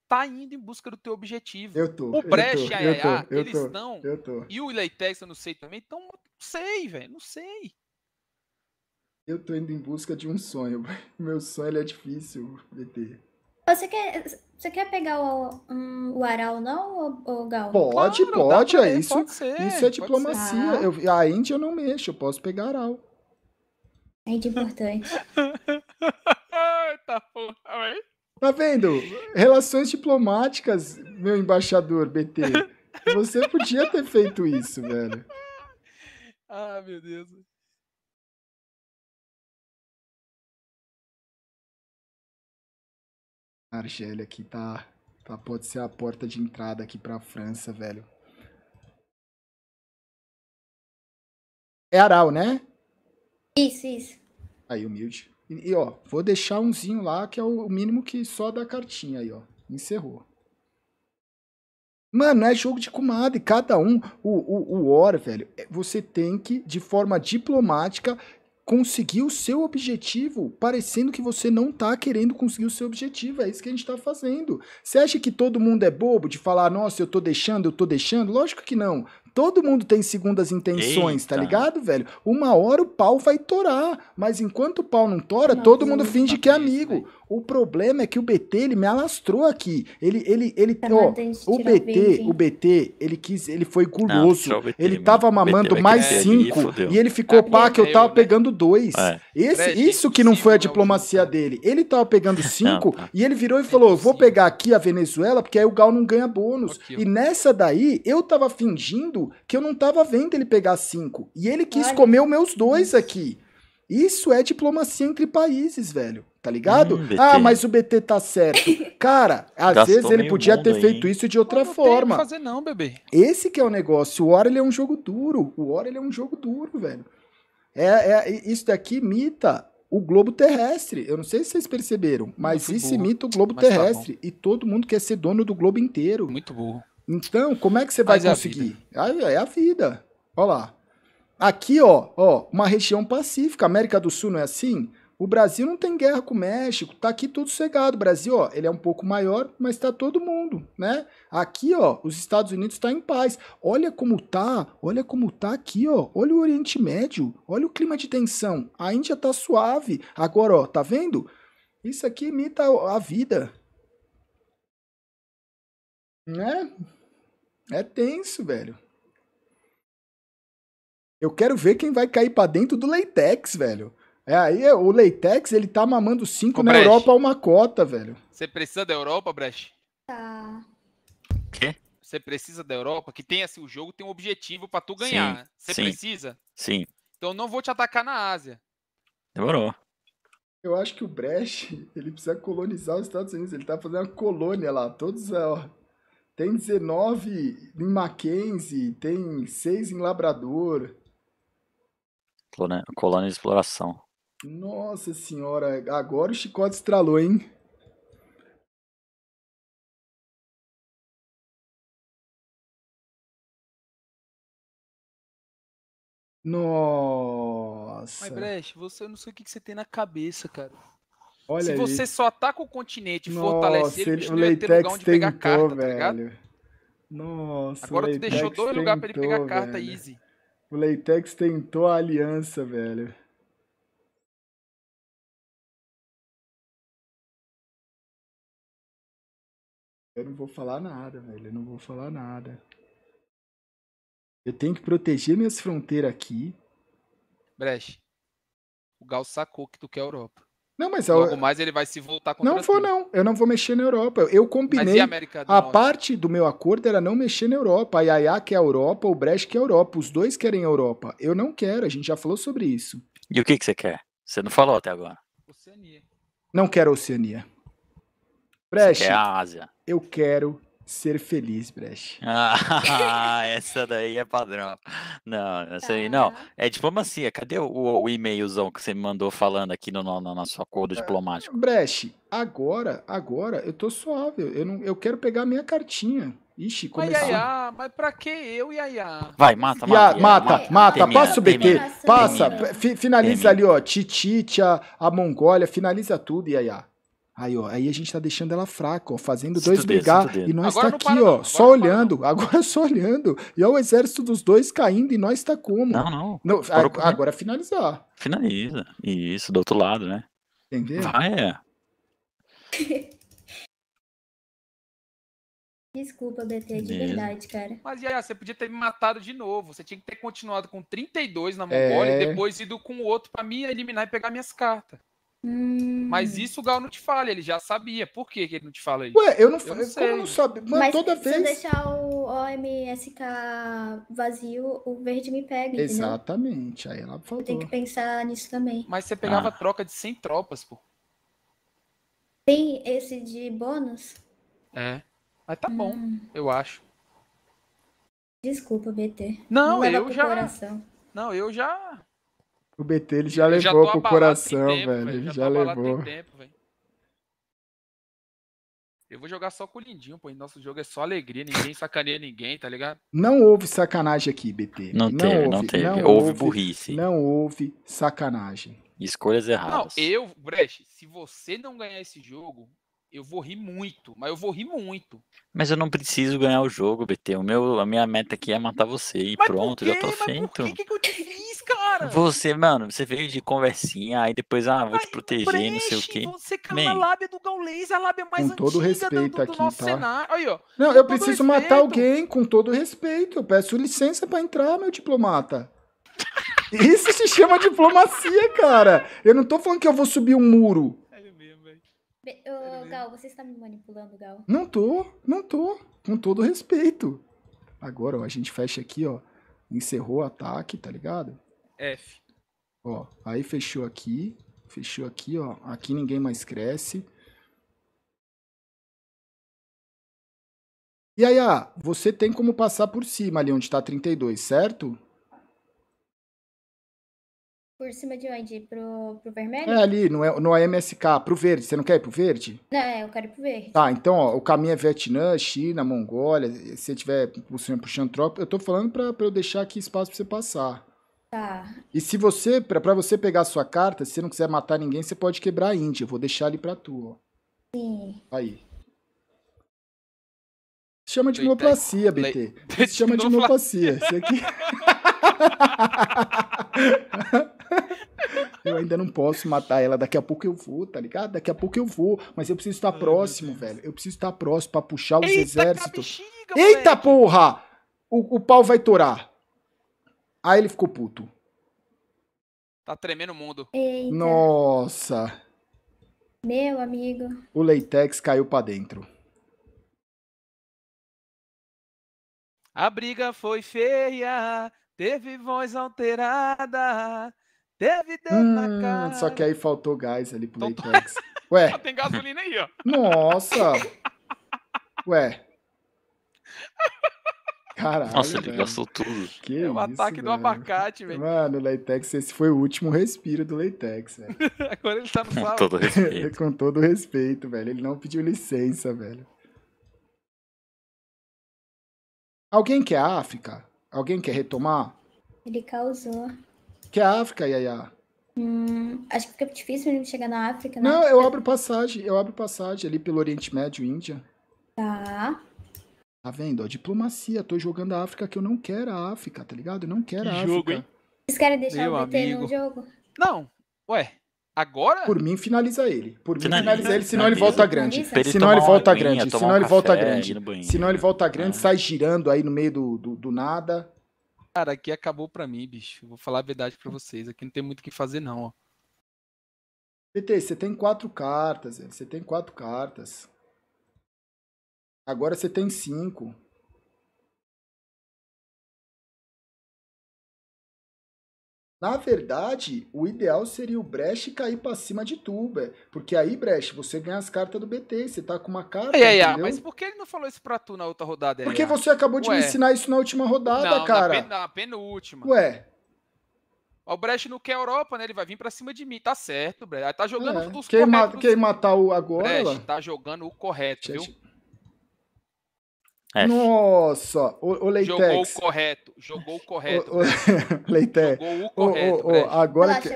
tá indo em busca do teu objetivo. Eu tô. O Brecht e a Yaya, eles estão. E o Leitex, eu não sei também. Então, não sei, velho. Não sei. Eu tô indo em busca de um sonho. *laughs* Meu sonho é difícil, BT. Você quer, você quer pegar o, um, o Aral, não, ou, Gal? Pode, claro, pode. É, isso, pode ser, isso é diplomacia. Ah. Eu, a Índia eu não mexo, eu posso pegar Aral. É importante. *laughs* tá porra, tá, tá vendo? Relações diplomáticas, meu embaixador BT. Você podia ter feito isso, velho. *laughs* Ah, meu Deus. A Argélia aqui tá, tá. Pode ser a porta de entrada aqui pra França, velho. É Aral, né? Isso, isso. Aí, humilde. E, e, ó, vou deixar umzinho lá, que é o mínimo que só da cartinha aí, ó. Encerrou. Mano, é jogo de comadre. Cada um, o, o, o War, velho, é, você tem que, de forma diplomática, conseguir o seu objetivo, parecendo que você não tá querendo conseguir o seu objetivo. É isso que a gente tá fazendo. Você acha que todo mundo é bobo de falar, nossa, eu tô deixando, eu tô deixando? Lógico que não. Todo mundo tem segundas intenções, tá Eita. tá ligado, velho? Uma hora o pau vai torar, mas enquanto o pau não tora, não, todo mundo finge que é amigo. Isso, o problema é que o BT, ele me alastrou aqui. Ele, ele, ele, ó, o BT, o BT, ele quis, ele foi guloso. Não, BT, ele tava mamando mais cinco e ele ficou, ah, pá, que eu tava né? pegando dois. É. Esse, isso que não foi a diplomacia dele. Ele tava pegando cinco tá. e ele virou e falou, vou pegar aqui a Venezuela, porque aí o Gal não ganha bônus. E nessa daí, eu tava fingindo que eu não tava vendo ele pegar cinco. E ele quis comer os meus dois aqui. Isso é diplomacia entre países, velho tá ligado? Hum, ah, mas o BT tá certo. *laughs* Cara, às Gastou vezes ele podia ter aí. feito isso de outra não forma. Não fazer não, bebê. Esse que é o negócio. O War ele é um jogo duro. O War ele é um jogo duro, velho. É, é isso daqui imita o globo terrestre. Eu não sei se vocês perceberam, mas Muito isso burro. imita o globo mas tá terrestre tá e todo mundo quer ser dono do globo inteiro. Muito burro. Então, como é que você vai mas conseguir? É a, é a vida. Olha lá. Aqui, ó, ó, uma região pacífica. América do Sul não é assim? O Brasil não tem guerra com o México, tá aqui tudo cegado. O Brasil, ó, ele é um pouco maior, mas tá todo mundo, né? Aqui, ó, os Estados Unidos tá em paz. Olha como tá, olha como tá aqui, ó. Olha o Oriente Médio, olha o clima de tensão. A Índia tá suave. Agora, ó, tá vendo? Isso aqui imita a vida. Né? É tenso, velho. Eu quero ver quem vai cair para dentro do leitex, velho. É, aí é, o Leitex, ele tá mamando 5 na Brecht. Europa uma cota, velho. Você precisa da Europa, Brecht? Tá. Quê? Você precisa da Europa? Que tem assim, o jogo tem um objetivo para tu ganhar, né? Você Sim. precisa? Sim. Então eu não vou te atacar na Ásia. Demorou. Eu acho que o Brecht, *laughs* ele precisa colonizar os Estados Unidos. Ele tá fazendo uma colônia lá. Todos, é, ó, tem 19 em Mackenzie, tem 6 em Labrador. Colônia, colônia de exploração. Nossa senhora, agora o chicote estralou, hein? Nossa. Mas, Brecht, você eu não sei o que, você tem na cabeça, cara. Olha Se aí. você só ataca o continente e fortalecer, ele, o bicho ter lugar onde tentou, pegar carta, tá velho. Tá Nossa, Agora tu deixou dois lugares pra ele pegar velho. carta easy. O Leitex tentou a aliança, velho. Eu não vou falar nada, velho. Eu não vou falar nada. Eu tenho que proteger minhas fronteiras aqui. Breche. O Gal sacou que tu quer a Europa. Não, mas Logo eu... mais ele vai se voltar contra Não vou, tu. não. Eu não vou mexer na Europa. Eu combinei. a, a parte do meu acordo era não mexer na Europa. A Yaya quer a Europa, o Brecht quer a Europa. Os dois querem a Europa. Eu não quero, a gente já falou sobre isso. E o que, que você quer? Você não falou até agora. Oceania. Não quero a Oceania. Brecht. Você quer a Ásia. Eu quero ser feliz, Brecht. *laughs* Ah, essa daí é padrão. Não, essa aí não. Tá. É diplomacia. Cadê o, o e-mailzão que você me mandou falando aqui no, no, no nosso acordo ah, diplomático? Brecht, agora, agora, eu tô suave. Eu, não, eu quero pegar a minha cartinha. Ixi, começou. Mas, Yaya, mas pra que eu, Iaia. Vai, mata, mata. Ia, mata, mata, mata passa o BT. passa, finaliza ali, ó. titi a Mongólia, finaliza tudo, Yaya. Aí, ó, aí a gente tá deixando ela fraca, ó, fazendo dois é brigar. É e nós agora tá aqui, para, ó, agora só olhando, para. *laughs* agora só olhando. E ó, o exército dos dois caindo e nós tá como? Não, não. não a, agora é finalizar. Finaliza. Isso, do outro lado, né? Entendeu? Vai, ah, é. *laughs* Desculpa, BT, de Mesmo. verdade, cara. Mas Yaya, você podia ter me matado de novo. Você tinha que ter continuado com 32 na Mongólia é... e depois ido com o outro para me eliminar e pegar minhas cartas. Mas hum. isso o Gal não te fala, ele já sabia. Por que, que ele não te fala isso? Ué, eu não, eu não Como não sabe? Mano, Mas toda vez. Se eu deixar o OMSK vazio, o verde me pega. Exatamente, entendeu? aí ela falou. Tem que pensar nisso também. Mas você pegava ah. troca de 100 tropas, pô. Tem esse de bônus? É. Mas tá hum. bom, eu acho. Desculpa, BT. Não, não eu já. Coração. Não, eu já. O BT ele já levou já pro coração, tempo, velho. Ele já, já levou. Tempo, eu vou jogar só com o Lindinho, pô. Nosso jogo é só alegria, ninguém sacaneia ninguém, tá ligado? Não houve sacanagem aqui, BT. Não, não teve, houve, não teve. Não houve burrice. Não houve sacanagem. Escolhas erradas. Não, eu, Brecht, se você não ganhar esse jogo, eu vou rir muito, mas eu vou rir muito. Mas eu não preciso ganhar o jogo, BT. O meu, a minha meta aqui é matar você e mas pronto, já tô mas feito. Por então. que, que eu te cara. Você, mano, você veio de conversinha, aí depois, ah, vou aí te proteger, breche, não sei o quê. Você caiu na é lábia do Gaulês, a lábia mais com todo respeito do, do, aqui, nosso tá? cenário. Aí, ó. Não, eu preciso respeito. matar alguém, com todo respeito. Eu peço licença para entrar, meu diplomata. Isso se chama diplomacia, cara. Eu não tô falando que eu vou subir um muro. É é ô, Gal, você está me manipulando, Gal? Não tô, não tô. Com todo respeito. Agora, ó, a gente fecha aqui, ó. Encerrou o ataque, tá ligado? F. Ó, aí fechou aqui, fechou aqui, ó. Aqui ninguém mais cresce. E aí, ah, você tem como passar por cima ali onde está 32, certo? Por cima de onde? Pro, pro vermelho? É ali, no, é, no AMSK, é pro verde. Você não quer ir pro verde? Não, é, eu quero ir pro verde. Tá, então, ó, o caminho é Vietnã, China, Mongólia. Se você tiver puxando, puxando tropa, eu tô falando para pra eu deixar aqui espaço pra você passar. Tá. E se você, para você pegar a sua carta, se você não quiser matar ninguém, você pode quebrar a Índia. Eu vou deixar ali pra tu, ó. Sim. Aí. Se chama de homeopatia, BT. Se chama de homeopatia. Isso aqui. *laughs* eu ainda não posso matar ela. Daqui a pouco eu vou, tá ligado? Daqui a pouco eu vou. Mas eu preciso estar Ai, próximo, velho. Eu preciso estar próximo pra puxar os Eita, exércitos. Bexiga, Eita porra! O, o pau vai torar. Aí ele ficou puto. Tá tremendo o mundo. Eita. Nossa. Meu amigo. O Leitex caiu para dentro. A briga foi feia, teve voz alterada, teve dedo hum, na cara. Só que aí faltou gás ali pro então, Leitex. *laughs* Ué. tem gasolina aí, ó. Nossa. *laughs* Ué. Caralho. Nossa, ele gastou tudo. Que é o ataque do abacate, velho. Mano, Leitex, esse foi o último respiro do Leitex, velho. *laughs* Agora ele tá no Com todo *laughs* respeito. Com todo respeito, velho. Ele não pediu licença, velho. Alguém quer a África? Alguém quer retomar? Ele causou. Quer a África, Yaya? Hum, acho que fica difícil ele chegar na África, né? Não, eu abro passagem. Eu abro passagem ali pelo Oriente Médio, Índia. Tá. Tá vendo? Ó, diplomacia. Tô jogando a África que eu não quero a África, tá ligado? Eu não quero que a jogo, Hein? Vocês querem deixar Meu o BT amigo. no jogo? Não. Ué, Agora? Por mim, finaliza ele. Por mim, finaliza, ele, senão ele volta grande. senão ele volta grande. Senão ele volta grande. Senão ele volta grande, sai girando aí no meio do, do, do, nada. Cara, aqui acabou pra mim, bicho. Vou falar a verdade pra vocês. Aqui não tem muito o que fazer, não, ó. PT, você tem quatro cartas, você tem quatro cartas. Agora você tem cinco. Na verdade, o ideal seria o Brecht cair para cima de Tuber. Porque aí, Brecht, você ganha as cartas do BT, você tá com uma carta. Ai, ai, ah, mas por que ele não falou isso pra tu na outra rodada? Porque você acabou de Ué. me ensinar isso na última rodada, não, cara. Na, pen, na penúltima. Ué. O Brecht não quer Europa, né? Ele vai vir pra cima de mim. Tá certo, Brecht. Tá jogando é. dos quem, ma matar o agora? Brecht tá jogando o correto, viu? F. É. Nossa, o, o Leitex. Jogou o correto, jogou o correto. O, o, *laughs* Leitex. Jogou o correto, o, agora, que,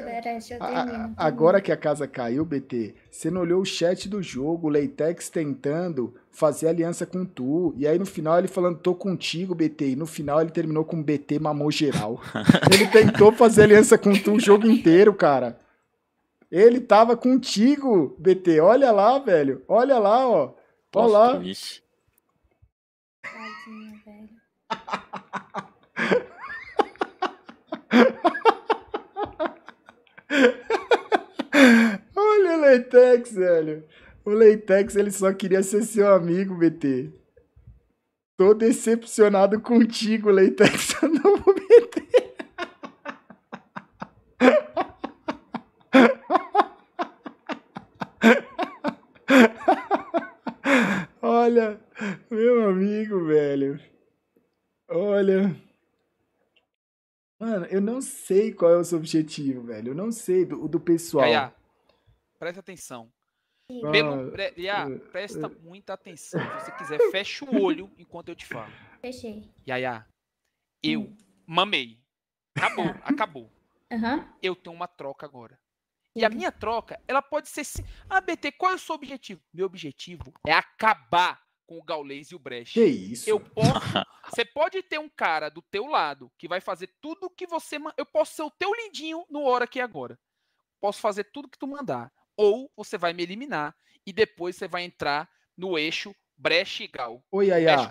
a, agora que a casa caiu, BT, você não olhou o chat do jogo, o Leitex tentando fazer aliança com tu, e aí no final ele falando, tô contigo, BT, e no final ele terminou com BT mamou geral. *laughs* ele tentou fazer aliança com tu o jogo inteiro, cara. Ele tava contigo, BT, olha lá, velho, olha lá, ó. Olha lá. Tadinha, velho. Olha o Leitex, velho. O Leitex, ele só queria ser seu amigo, BT. Tô decepcionado contigo, Leitex. *laughs* Eu não vou BT. Olha. Meu amigo, velho. Olha. Mano, eu não sei qual é o seu objetivo, velho. Eu não sei do, do pessoal. Caiá, presta atenção. Belo, ah, pre... É, presta é. muita atenção. Se você quiser, fecha o olho enquanto eu te falo. Fechei. Yaya, eu hum. mamei. Acabou, *laughs* acabou. Uhum. Eu tenho uma troca agora. E a minha troca, ela pode ser sim. Ah, BT, qual é o seu objetivo? Meu objetivo é acabar com o Gaules e o Brecht. Que isso? Eu posso, *laughs* você pode ter um cara do teu lado que vai fazer tudo que você, eu posso ser o teu lindinho no hora que agora. Posso fazer tudo que tu mandar, ou você vai me eliminar e depois você vai entrar no eixo Breche e Gal. Oi, Yaya,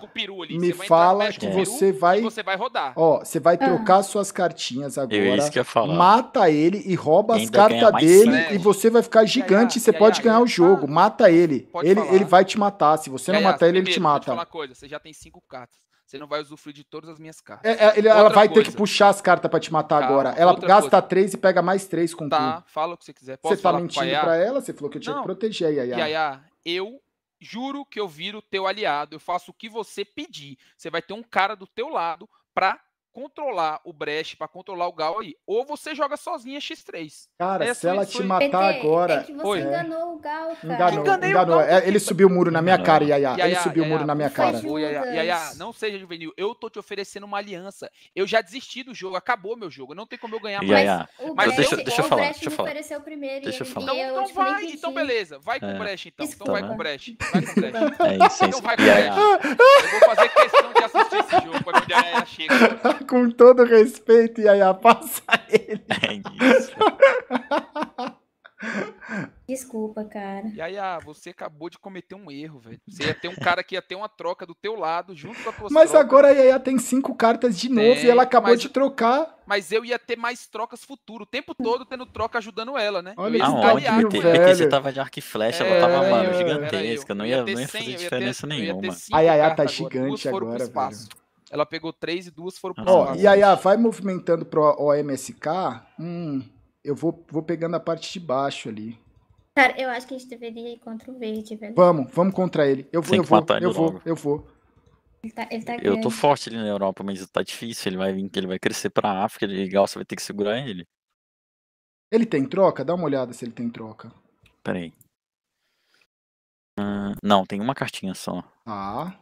me fala que você vai... você vai rodar. Ó, você vai ah. trocar ah. suas cartinhas é agora. Eu, isso que eu falar. Mata ele e rouba as cartas dele e você vai ficar gigante. Yaya, você Yaya, pode ganhar o jogo. Mata ele. ele, ele vai te matar. Se você não matar ele, primeiro, ele te mata. Vou falar uma coisa. Você já tem cinco cartas você não vai usufruir de todas as minhas cartas. É, é ele, ela vai coisa. ter que puxar as cartas para te matar tá, agora. Ela gasta coisa. três e pega mais três com Tá, fala o que você quiser. Posso você tá mentindo para ela? Você falou que eu tinha não. que proteger, Yaya. Yaya, eu juro que eu viro teu aliado, eu faço o que você pedir. Você vai ter um cara do teu lado para controlar o Brecht, para controlar o Gal aí. Ou você joga sozinha X3. Cara, Essa é se assim, ela te matar PT, agora. É que você Oi. enganou o Gal, cara. Enganou, enganou. enganou. Gal, é, ele subiu o muro na minha cara, Yaya. Yaya ele subiu o muro na minha cara. Favor, Yaya. não seja juvenil. Eu tô te oferecendo uma aliança. Eu já desisti do jogo, acabou meu jogo. Não tem como eu ganhar Yaya. mais. Mas, mas deixa, eu, deixa eu falar. Deixa eu falar. ofereceu primeiro. Deixa eu falar. Então, então eu então vai, então beleza. Vai com o é. Brecht, então. Então vai com o Brecht. Vai com o Brecht. Então é isso, é isso. Então vai com o Brecht. Eu vou fazer questão de assistir esse jogo pra ver Yaya chega com todo respeito, e aí passa ele. É isso. *laughs* Desculpa, cara. E aí, ah, você acabou de cometer um erro, velho. Você ia ter um cara que ia ter uma troca do teu lado junto com a tua Mas agora a Yaya tem cinco cartas de novo tem, e ela acabou mas, de trocar. Mas eu ia ter mais trocas futuro, o tempo todo tendo troca ajudando ela, né? Olha Aonde? O PT, velho. tava de arco e flecha, é, ela tava é, uma mano gigantesca, eu, não ia, não ia fazer diferença eu ia ter, nenhuma. A Yaya tá gigante agora, agora velho. Ela pegou três e duas foram pro Ó, E aí, ah, vai movimentando pro OMSK. Hum, eu vou, vou pegando a parte de baixo ali. Cara, eu acho que a gente deveria ir contra o verde, velho. Vamos, vamos contra ele. Eu vou, eu vou, eu vou, eu vou. Ele tá, ele tá eu tô forte ali na Europa, mas tá difícil. Ele vai vir, ele vai crescer pra África, ele é legal, você vai ter que segurar ele. Ele tem troca? Dá uma olhada se ele tem troca. Peraí. aí ah, não, tem uma cartinha só. Ah.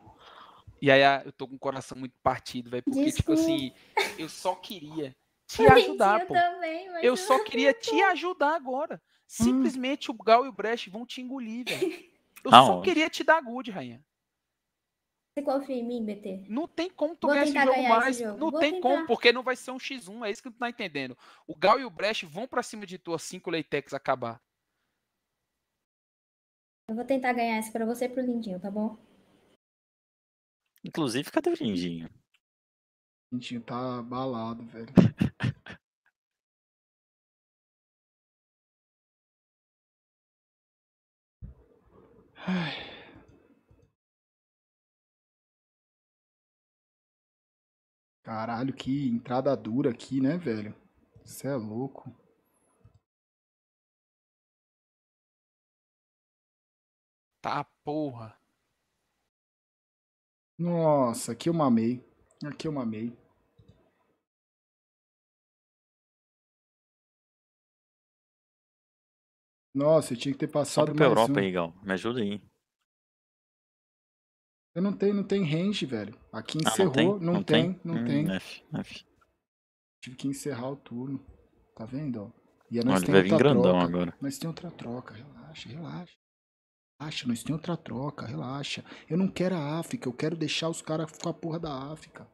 E aí ah, eu tô com o coração muito partido, velho. Porque, Desculpa. tipo assim, eu só queria *laughs* te ajudar, eu pô. Também, eu só queria te ajudar agora. Hum. Simplesmente hum. o Gal e o Brecht vão te engolir, velho. *laughs* Eu Aonde? só queria te dar good, rainha. Você confia em mim, BT? Não tem como tu ganhar esse jogo mais. Esse jogo. Não Vou tem tentar. como, porque não vai ser um X1, é isso que tu tá entendendo. O Gal e o Brecht vão para cima de tu assim que o Leitex acabar. Eu vou tentar ganhar esse pra você e pro Lindinho, tá bom? Inclusive, cadê o Lindinho? O Lindinho tá abalado, velho. *laughs* Ai. Caralho, que entrada dura aqui, né, velho? Você é louco. Tá porra. Nossa, aqui eu mamei. Aqui eu mamei. Nossa, eu tinha que ter passado Sobe pra mais Europa um. Me ajuda aí. Eu não tenho, não tem range, velho. Aqui Ah, não tem? encerrou, não, Não tem, tem, não Hum, tem. F, F. Tive que encerrar o turno. Tá vendo, ó? E aí é Olha, nós ele vai vir grandão troca. agora. Mas tem outra troca. Relaxa, relaxa. Relaxa, nós tem outra troca, relaxa. Eu não quero a África, eu quero deixar os caras com a porra da África.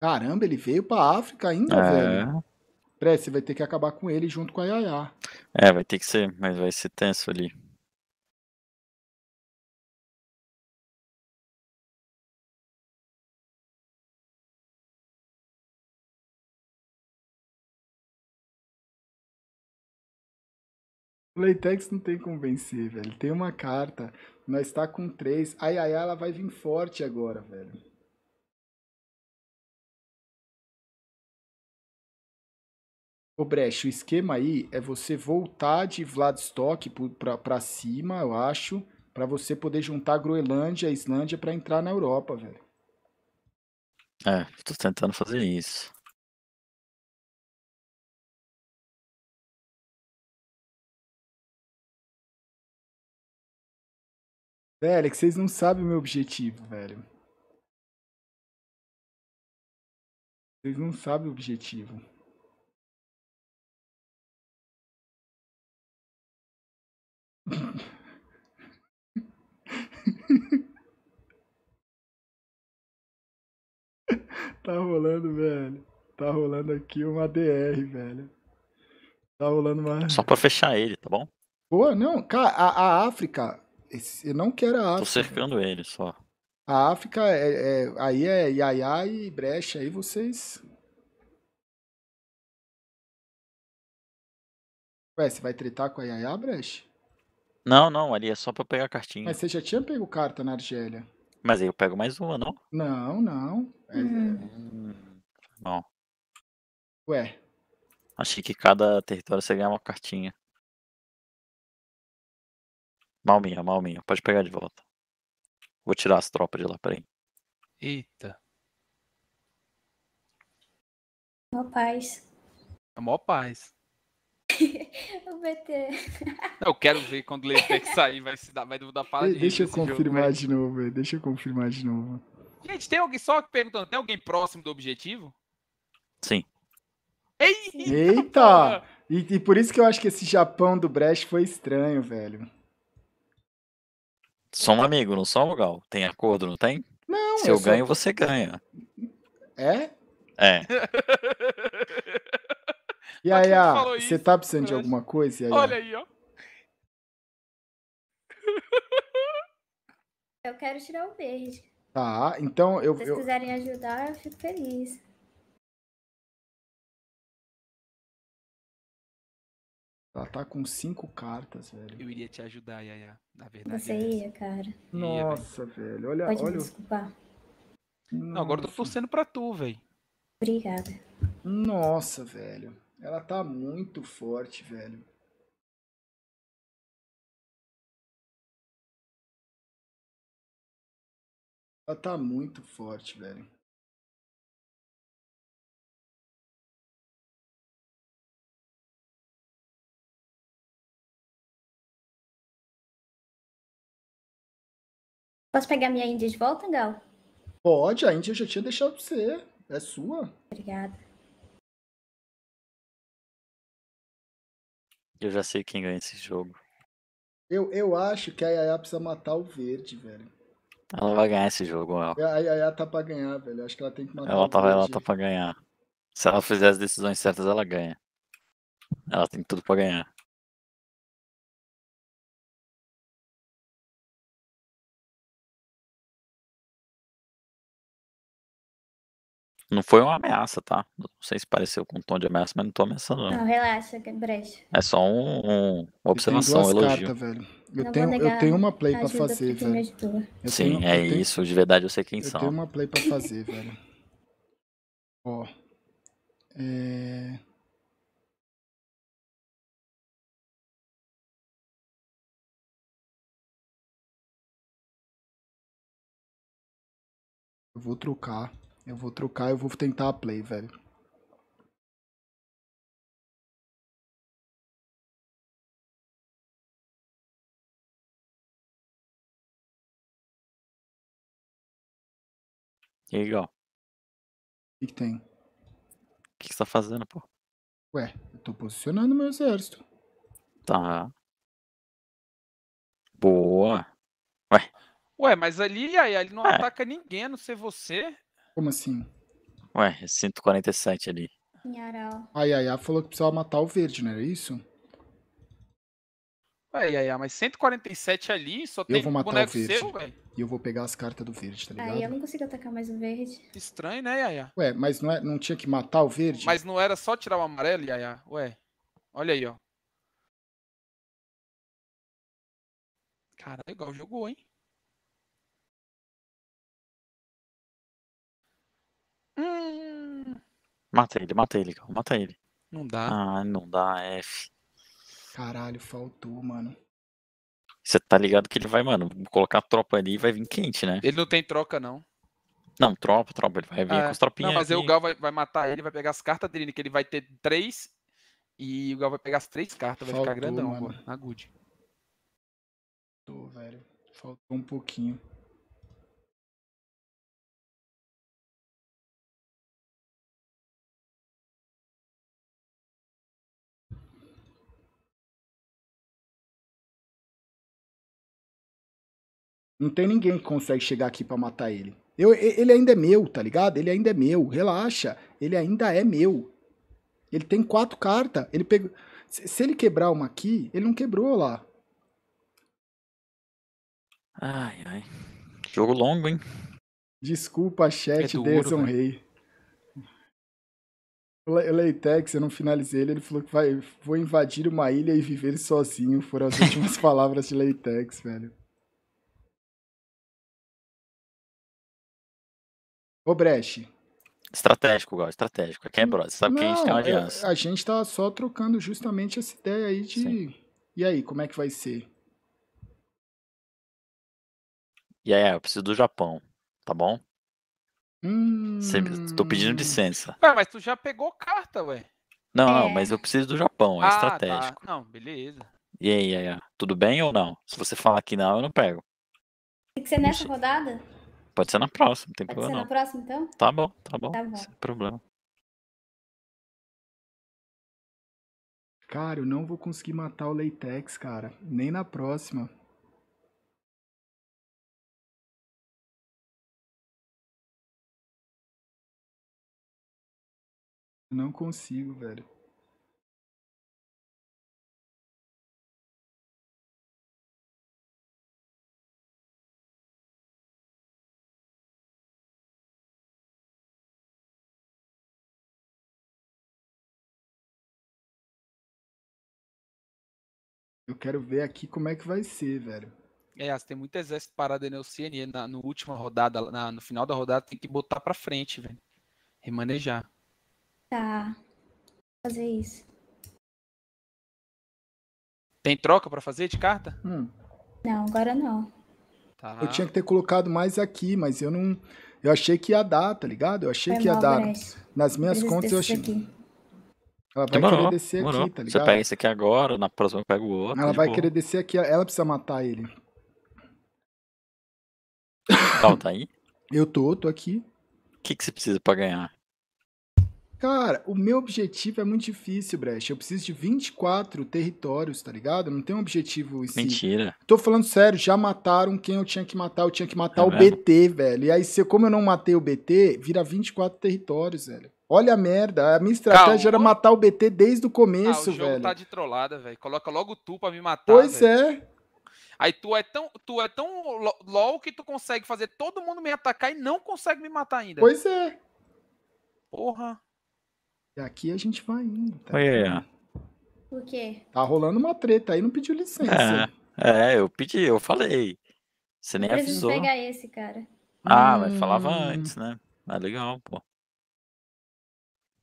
Caramba, ele veio pra África ainda, é. velho. você vai ter que acabar com ele junto com a Yaya. É, vai ter que ser, mas vai ser tenso ali. Playtex não tem como vencer, velho. Tem uma carta, nós tá com três. A Yaya, ela vai vir forte agora, velho. Ô Brecht, o esquema aí é você voltar de Vladivostok para cima, eu acho, para você poder juntar Groenlândia e Islândia para entrar na Europa, velho. É, tô tentando fazer isso. Velho, é que vocês não sabem o meu objetivo, velho. Vocês não sabem o objetivo. *laughs* tá rolando, velho. Tá rolando aqui uma DR, velho. Tá rolando uma. Só pra fechar ele, tá bom? Boa, não. Cara, a, a África, eu não quero a África. Tô cercando ele só. A África, é, é, aí é Yaya e Brecha, aí vocês. Ué, você vai tretar com a Yaya, Brecha? Não, não, ali é só pra pegar cartinha. Mas você já tinha pego carta na Argélia. Mas aí eu pego mais uma, não? Não, não. É, hum, não. É. Ué. Achei que cada território você ganha uma cartinha. Mal minha, mal minha. Pode pegar de volta. Vou tirar as tropas de lá, peraí. Eita. Mó paz. É mó paz. *laughs* o BT. Eu quero ver quando o Leitec sair, vai se dar, vai dar para de Deixa eu confirmar jogo, né? de novo, velho. Deixa eu confirmar de novo. Gente, tem alguém só perguntando, tem alguém próximo do objetivo? Sim. Eita! Eita! E, e, por isso que eu acho que esse Japão do Brecht foi estranho, velho. Sou um amigo, não um Gal? Tem acordo, não tem? Não, Se eu, eu ganho, sou... você ganha. É? É. e aí, ah, você tá precisando de alguma coisa? Yaya? Olha aí, ó. Eu quero tirar o verde. Tá, então eu. Se vocês eu... quiserem ajudar, eu fico feliz. Ela tá com cinco cartas, velho. Eu iria te ajudar, Yaya. Na verdade. Você ia, cara. Nossa, ia, velho. velho. Olha, Pode olha. Me desculpar. Não, agora eu tô torcendo pra tu, velho. Obrigada. Nossa, velho. Ela tá muito forte, velho. Ela tá muito forte, velho. Posso pegar minha Índia de volta, Gal? Pode, a Índia já tinha deixado pra você. É sua. Obrigada. Eu já sei quem ganha esse jogo. Eu, eu acho que a Yaya precisa matar o verde, velho. Ela vai ganhar esse jogo, ó. A Yaya tá pra ganhar, velho. Acho que ela tem que matar ela o tá, verde. Ela tá pra ganhar. Se ela fizer as decisões certas, ela ganha. Ela tem tudo pra ganhar. Não foi uma ameaça, tá? Não sei se pareceu com um tom de ameaça, mas não tô ameaçando, não. Não, relaxa, que é brecha. É só um, um, uma observação, um elogio. Cartas, velho. Eu, não tenho, eu tenho uma play pra fazer, velho. Sim, tenho, é tenho, isso. De verdade, eu sei quem eu são. Eu tenho uma play pra fazer, velho. Ó. É... Eu vou trocar. Eu vou trocar, eu vou tentar a play, velho. E aí, O que, que tem? O que, que você tá fazendo, pô? Ué, eu tô posicionando meu exército. Tá. Boa. Ué. Ué, mas ali, aí, ali não é. ataca ninguém, não ser você. Como assim? Ué, 147 é ali. Em Aral. A Yaya falou que precisava matar o verde, não era isso? Ué, Yaya, mas 147 ali só tem eu vou matar boneco o verde. seu, velho. E eu vou pegar as cartas do verde, tá ligado? Aí eu não consigo atacar mais o verde. Estranho, né, Yaya? Ué, mas não, é, não tinha que matar o verde? Mas não era só tirar o amarelo, Yaya? Ué, olha aí, ó. Cara, legal jogou, hein? Hum. Mata ele, mata ele, calma, mata ele. Não dá. Ah, não dá, F. Caralho, faltou, mano. Você tá ligado que ele vai, mano, colocar a tropa ali e vai vir quente, né? Ele não tem troca, não. Não, tropa, tropa, ele vai vir ah, com as tropinhas. Não, mas aí o Gal vai, vai matar ele, vai pegar as cartas dele, que ele vai ter três. E o Gal vai pegar as três cartas, faltou, vai ficar grandão mano. na good. Tô, velho. Faltou um pouquinho. Não tem ninguém que consegue chegar aqui para matar ele. Eu, ele ainda é meu, tá ligado? Ele ainda é meu. Relaxa. Ele ainda é meu. Ele tem quatro cartas. Ele pegou. Se ele quebrar uma aqui, ele não quebrou lá. Ai, ai. Jogo longo, hein? Desculpa, chat, é Deson Rei. Leitex, eu não finalizei ele, ele falou que vai, vou invadir uma ilha e viver sozinho, foram as últimas *laughs* palavras de Leitex, velho. Ô, Brecht. Estratégico, Gal, estratégico. Aqui é brother, sabe Não, que a gente tem uma é, aliança. A gente tá só trocando justamente essa ideia aí de. Sim. E aí, como é que vai ser? E aí, é, eu preciso do Japão, tá bom? Hum... Tô pedindo hum. licença. Ué, ah, mas tu já pegou carta, ué. Não, não, é. mas eu preciso do Japão, é ah, tá. estratégico. Tá. Não, beleza. E aí, e aí, tudo bem ou não? Se você falar que não, eu não pego. Tem que ser nessa rodada? Pode ser na próxima, não tem Pode problema. Pode ser na próxima, então? Tá bom, tá bom. Tá bom. Sem problema. Cara, eu não vou conseguir matar o Leitex, cara. Nem na próxima. Não consigo, velho. Eu quero ver aqui como é que vai ser, velho. É, tem muito exército parado no CNE na no última rodada, na, no final da rodada, tem que botar pra frente, velho. Remanejar. Tá. Fazer isso. Tem troca para fazer de carta? Hum. Não, agora não. Tá. Eu tinha que ter colocado mais aqui, mas eu não. Eu achei que ia dar, tá ligado? Eu achei Foi que ia dar. Nas minhas contas eu achei. Aqui. Ela vai demorou, querer descer demorou. aqui, tá ligado? Você pega esse aqui agora, na próxima eu pego o outro. Ela vai boa. querer descer aqui, ela precisa matar ele. Calma, tá, tá aí? Eu tô, tô aqui. O que, que você precisa pra ganhar? Cara, o meu objetivo é muito difícil, Brecht. Eu preciso de 24 territórios, tá ligado? Eu não tem um objetivo em si. Mentira. Tô falando sério, já mataram quem eu tinha que matar. Eu tinha que matar é o mesmo? BT, velho. E aí, se, como eu não matei o BT, vira 24 territórios, velho. Olha a merda, a minha estratégia Calma. era matar o BT desde o começo, velho. Ah, o jogo tá de trollada, velho. Coloca logo tu pra me matar, Pois é. Aí tu é tão, tu é tão LOL que tu consegue fazer todo mundo me atacar e não consegue me matar ainda. Pois é. Porra. E aqui a gente vai indo. Tá? Olha aí, é. Por quê? Tá rolando uma treta aí, não pediu licença. É, é eu pedi, eu falei. Você nem eu avisou. Eu pegar esse, cara. Ah, hum. mas falava antes, né? Mas ah, legal, pô.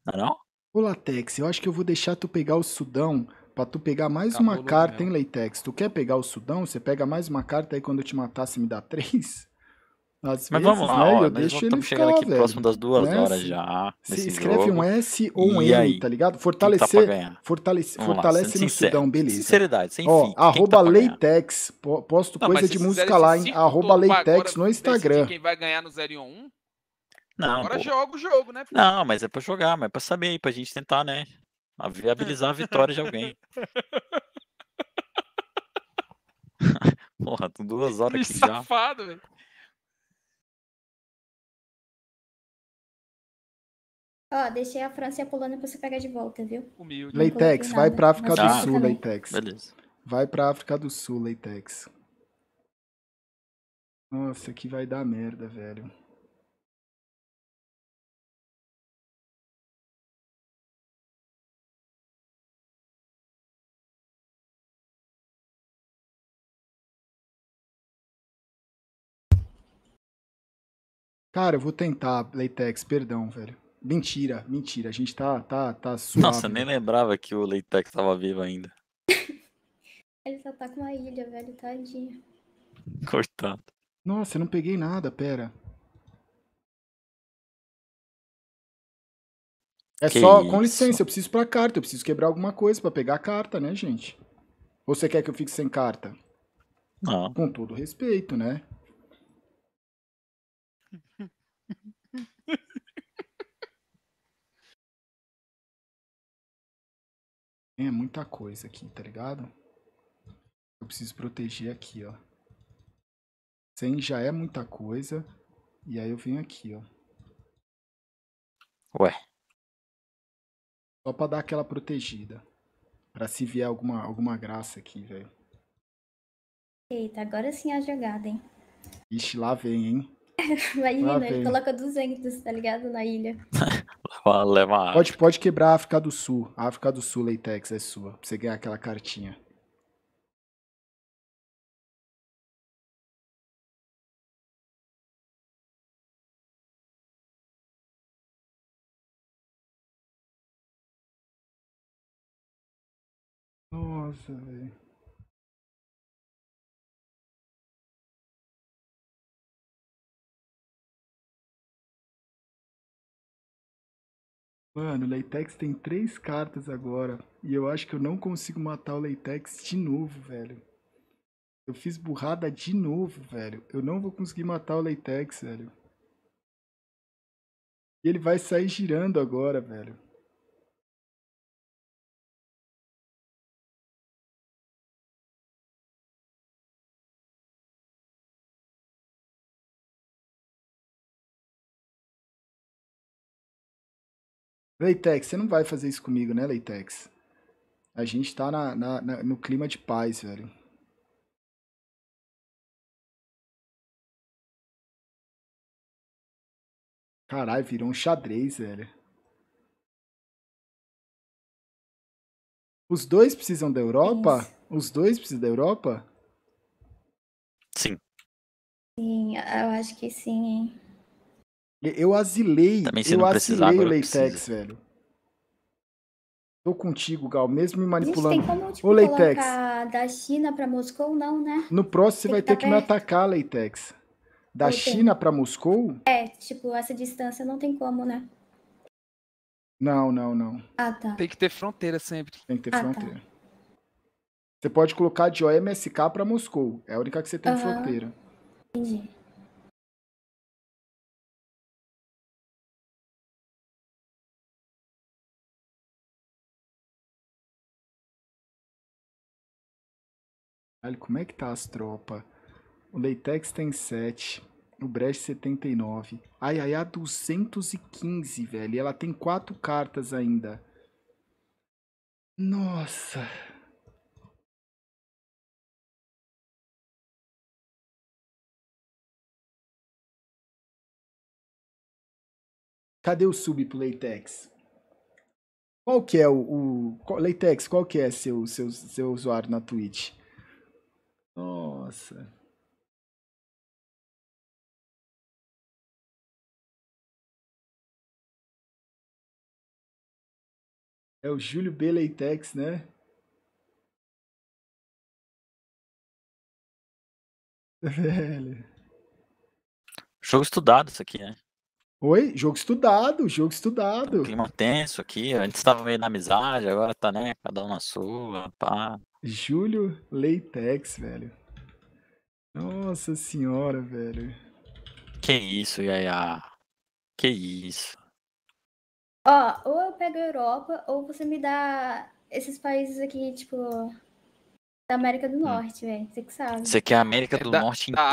Não, é não? Ô, Latex, eu acho que eu vou deixar tu pegar o Sudão pra tu pegar mais Acabou tá uma carta, mesmo. hein, Latex? Tu quer pegar o Sudão? Você pega mais uma carta aí quando eu te matar, você me dá três? *laughs* Às mas vamos lá, velho, né? ó, eu deixo ele ficar, aqui velho. próximo das duas né? horas já. Se escreve jogo. um S ou um e aí? tá ligado? Fortalecer, tá fortalece, fortalece lá, no Sudão, beleza. Sinceridade, sem ó, fim. Arroba tá Leitex, posto não, coisa de música lá, hein? Arroba Leitex no Instagram. Quem vai ganhar no 011? Não, Agora pô. joga o jogo, né? Não, mas é pra jogar, mas é pra saber aí, pra gente tentar, né? viabilizar a vitória de alguém. *laughs* Porra, tô duas horas aqui safado, já. Ó, deixei a França e a Polônia pra você pegar de volta, viu? Humilde. Leitex, vai pra África do Sul, também. Leitex. Beleza. Vai pra África do Sul, Leitex. Nossa, que vai dar merda, velho. Cara, eu vou tentar, Leitex, perdão, velho. Mentira, mentira, a gente tá, tá, tá suave. Nossa, nem lembrava que o Leitex tava vivo ainda. *laughs* Ele só tá com uma ilha, velho, tadinho. Cortado. Nossa, eu não peguei nada, pera. É que só, isso? com licença, eu preciso pra carta, eu preciso quebrar alguma coisa para pegar a carta, né, gente? Ou você quer que eu fique sem carta? Não. Com todo respeito, né? É muita coisa aqui, tá ligado? Eu preciso proteger aqui, ó. 100 já é muita coisa. E aí eu venho aqui, ó. Ué. Só pra dar aquela protegida. Pra se vier alguma, alguma graça aqui, velho. Eita, agora sim a jogada, hein? Ixi, lá vem, hein? *laughs* Imagina, ele coloca 200, tá ligado? Na ilha. *laughs* É pode, pode quebrar a África do Sul. A África do Sul, Leitex, é sua. Pra você ganhar aquela cartinha. Nossa, velho. Mano, o Leitex tem três cartas agora. E eu acho que eu não consigo matar o Leitex de novo, velho. Eu fiz burrada de novo, velho. Eu não vou conseguir matar o Leitex, velho. E ele vai sair girando agora, velho. Leitex, você não vai fazer isso comigo, né, Leitex? A gente tá na, na, na, no clima de paz, velho. Caralho, virou um xadrez, velho. Os dois precisam da Europa? Isso. Os dois precisam da Europa? Sim. Sim, eu acho que sim, hein? Eu asilei, Também, eu asilei o Leitex, velho. Tô contigo, Gal, mesmo me manipulando. Gente, tem como, tipo, Ô, da China para Moscou, não, né? No próximo você vai ter tá que me atacar, Leitex. Da China para Moscou? É, tipo, essa distância não tem como, né? Não, não, não. Ah, tá. Tem que ter fronteira sempre. Tem que ter ah, tá. fronteira. Tá. Você pode colocar de OMSK para Moscou. É a única que você tem uhum. fronteira. Entendi. Caralho, como é que tá as tropas? O Leitex tem 7. O Brecht 79. Ai, ai, A 215, velho. E ela tem 4 cartas ainda. Nossa. Cadê o sub pro Leitex? Qual que é o, o Leitex, qual que é seu, seu, seu usuário na Twitch? Nossa. É o Júlio Beleitex, né? *laughs* Velho. Jogo estudado isso aqui, né? Oi? Jogo estudado, jogo tá estudado. Um clima tenso aqui, antes tava meio na amizade, agora tá, né, cada um na sua, pá. Júlio Leitex, velho. Nossa senhora, velho. Que isso, Yaya. Que isso. Ó, ou eu pego a Europa, ou você me dá esses países aqui, tipo, da América do hum. Norte, velho. Você que sabe. Você quer a América é do é da, Norte inteira?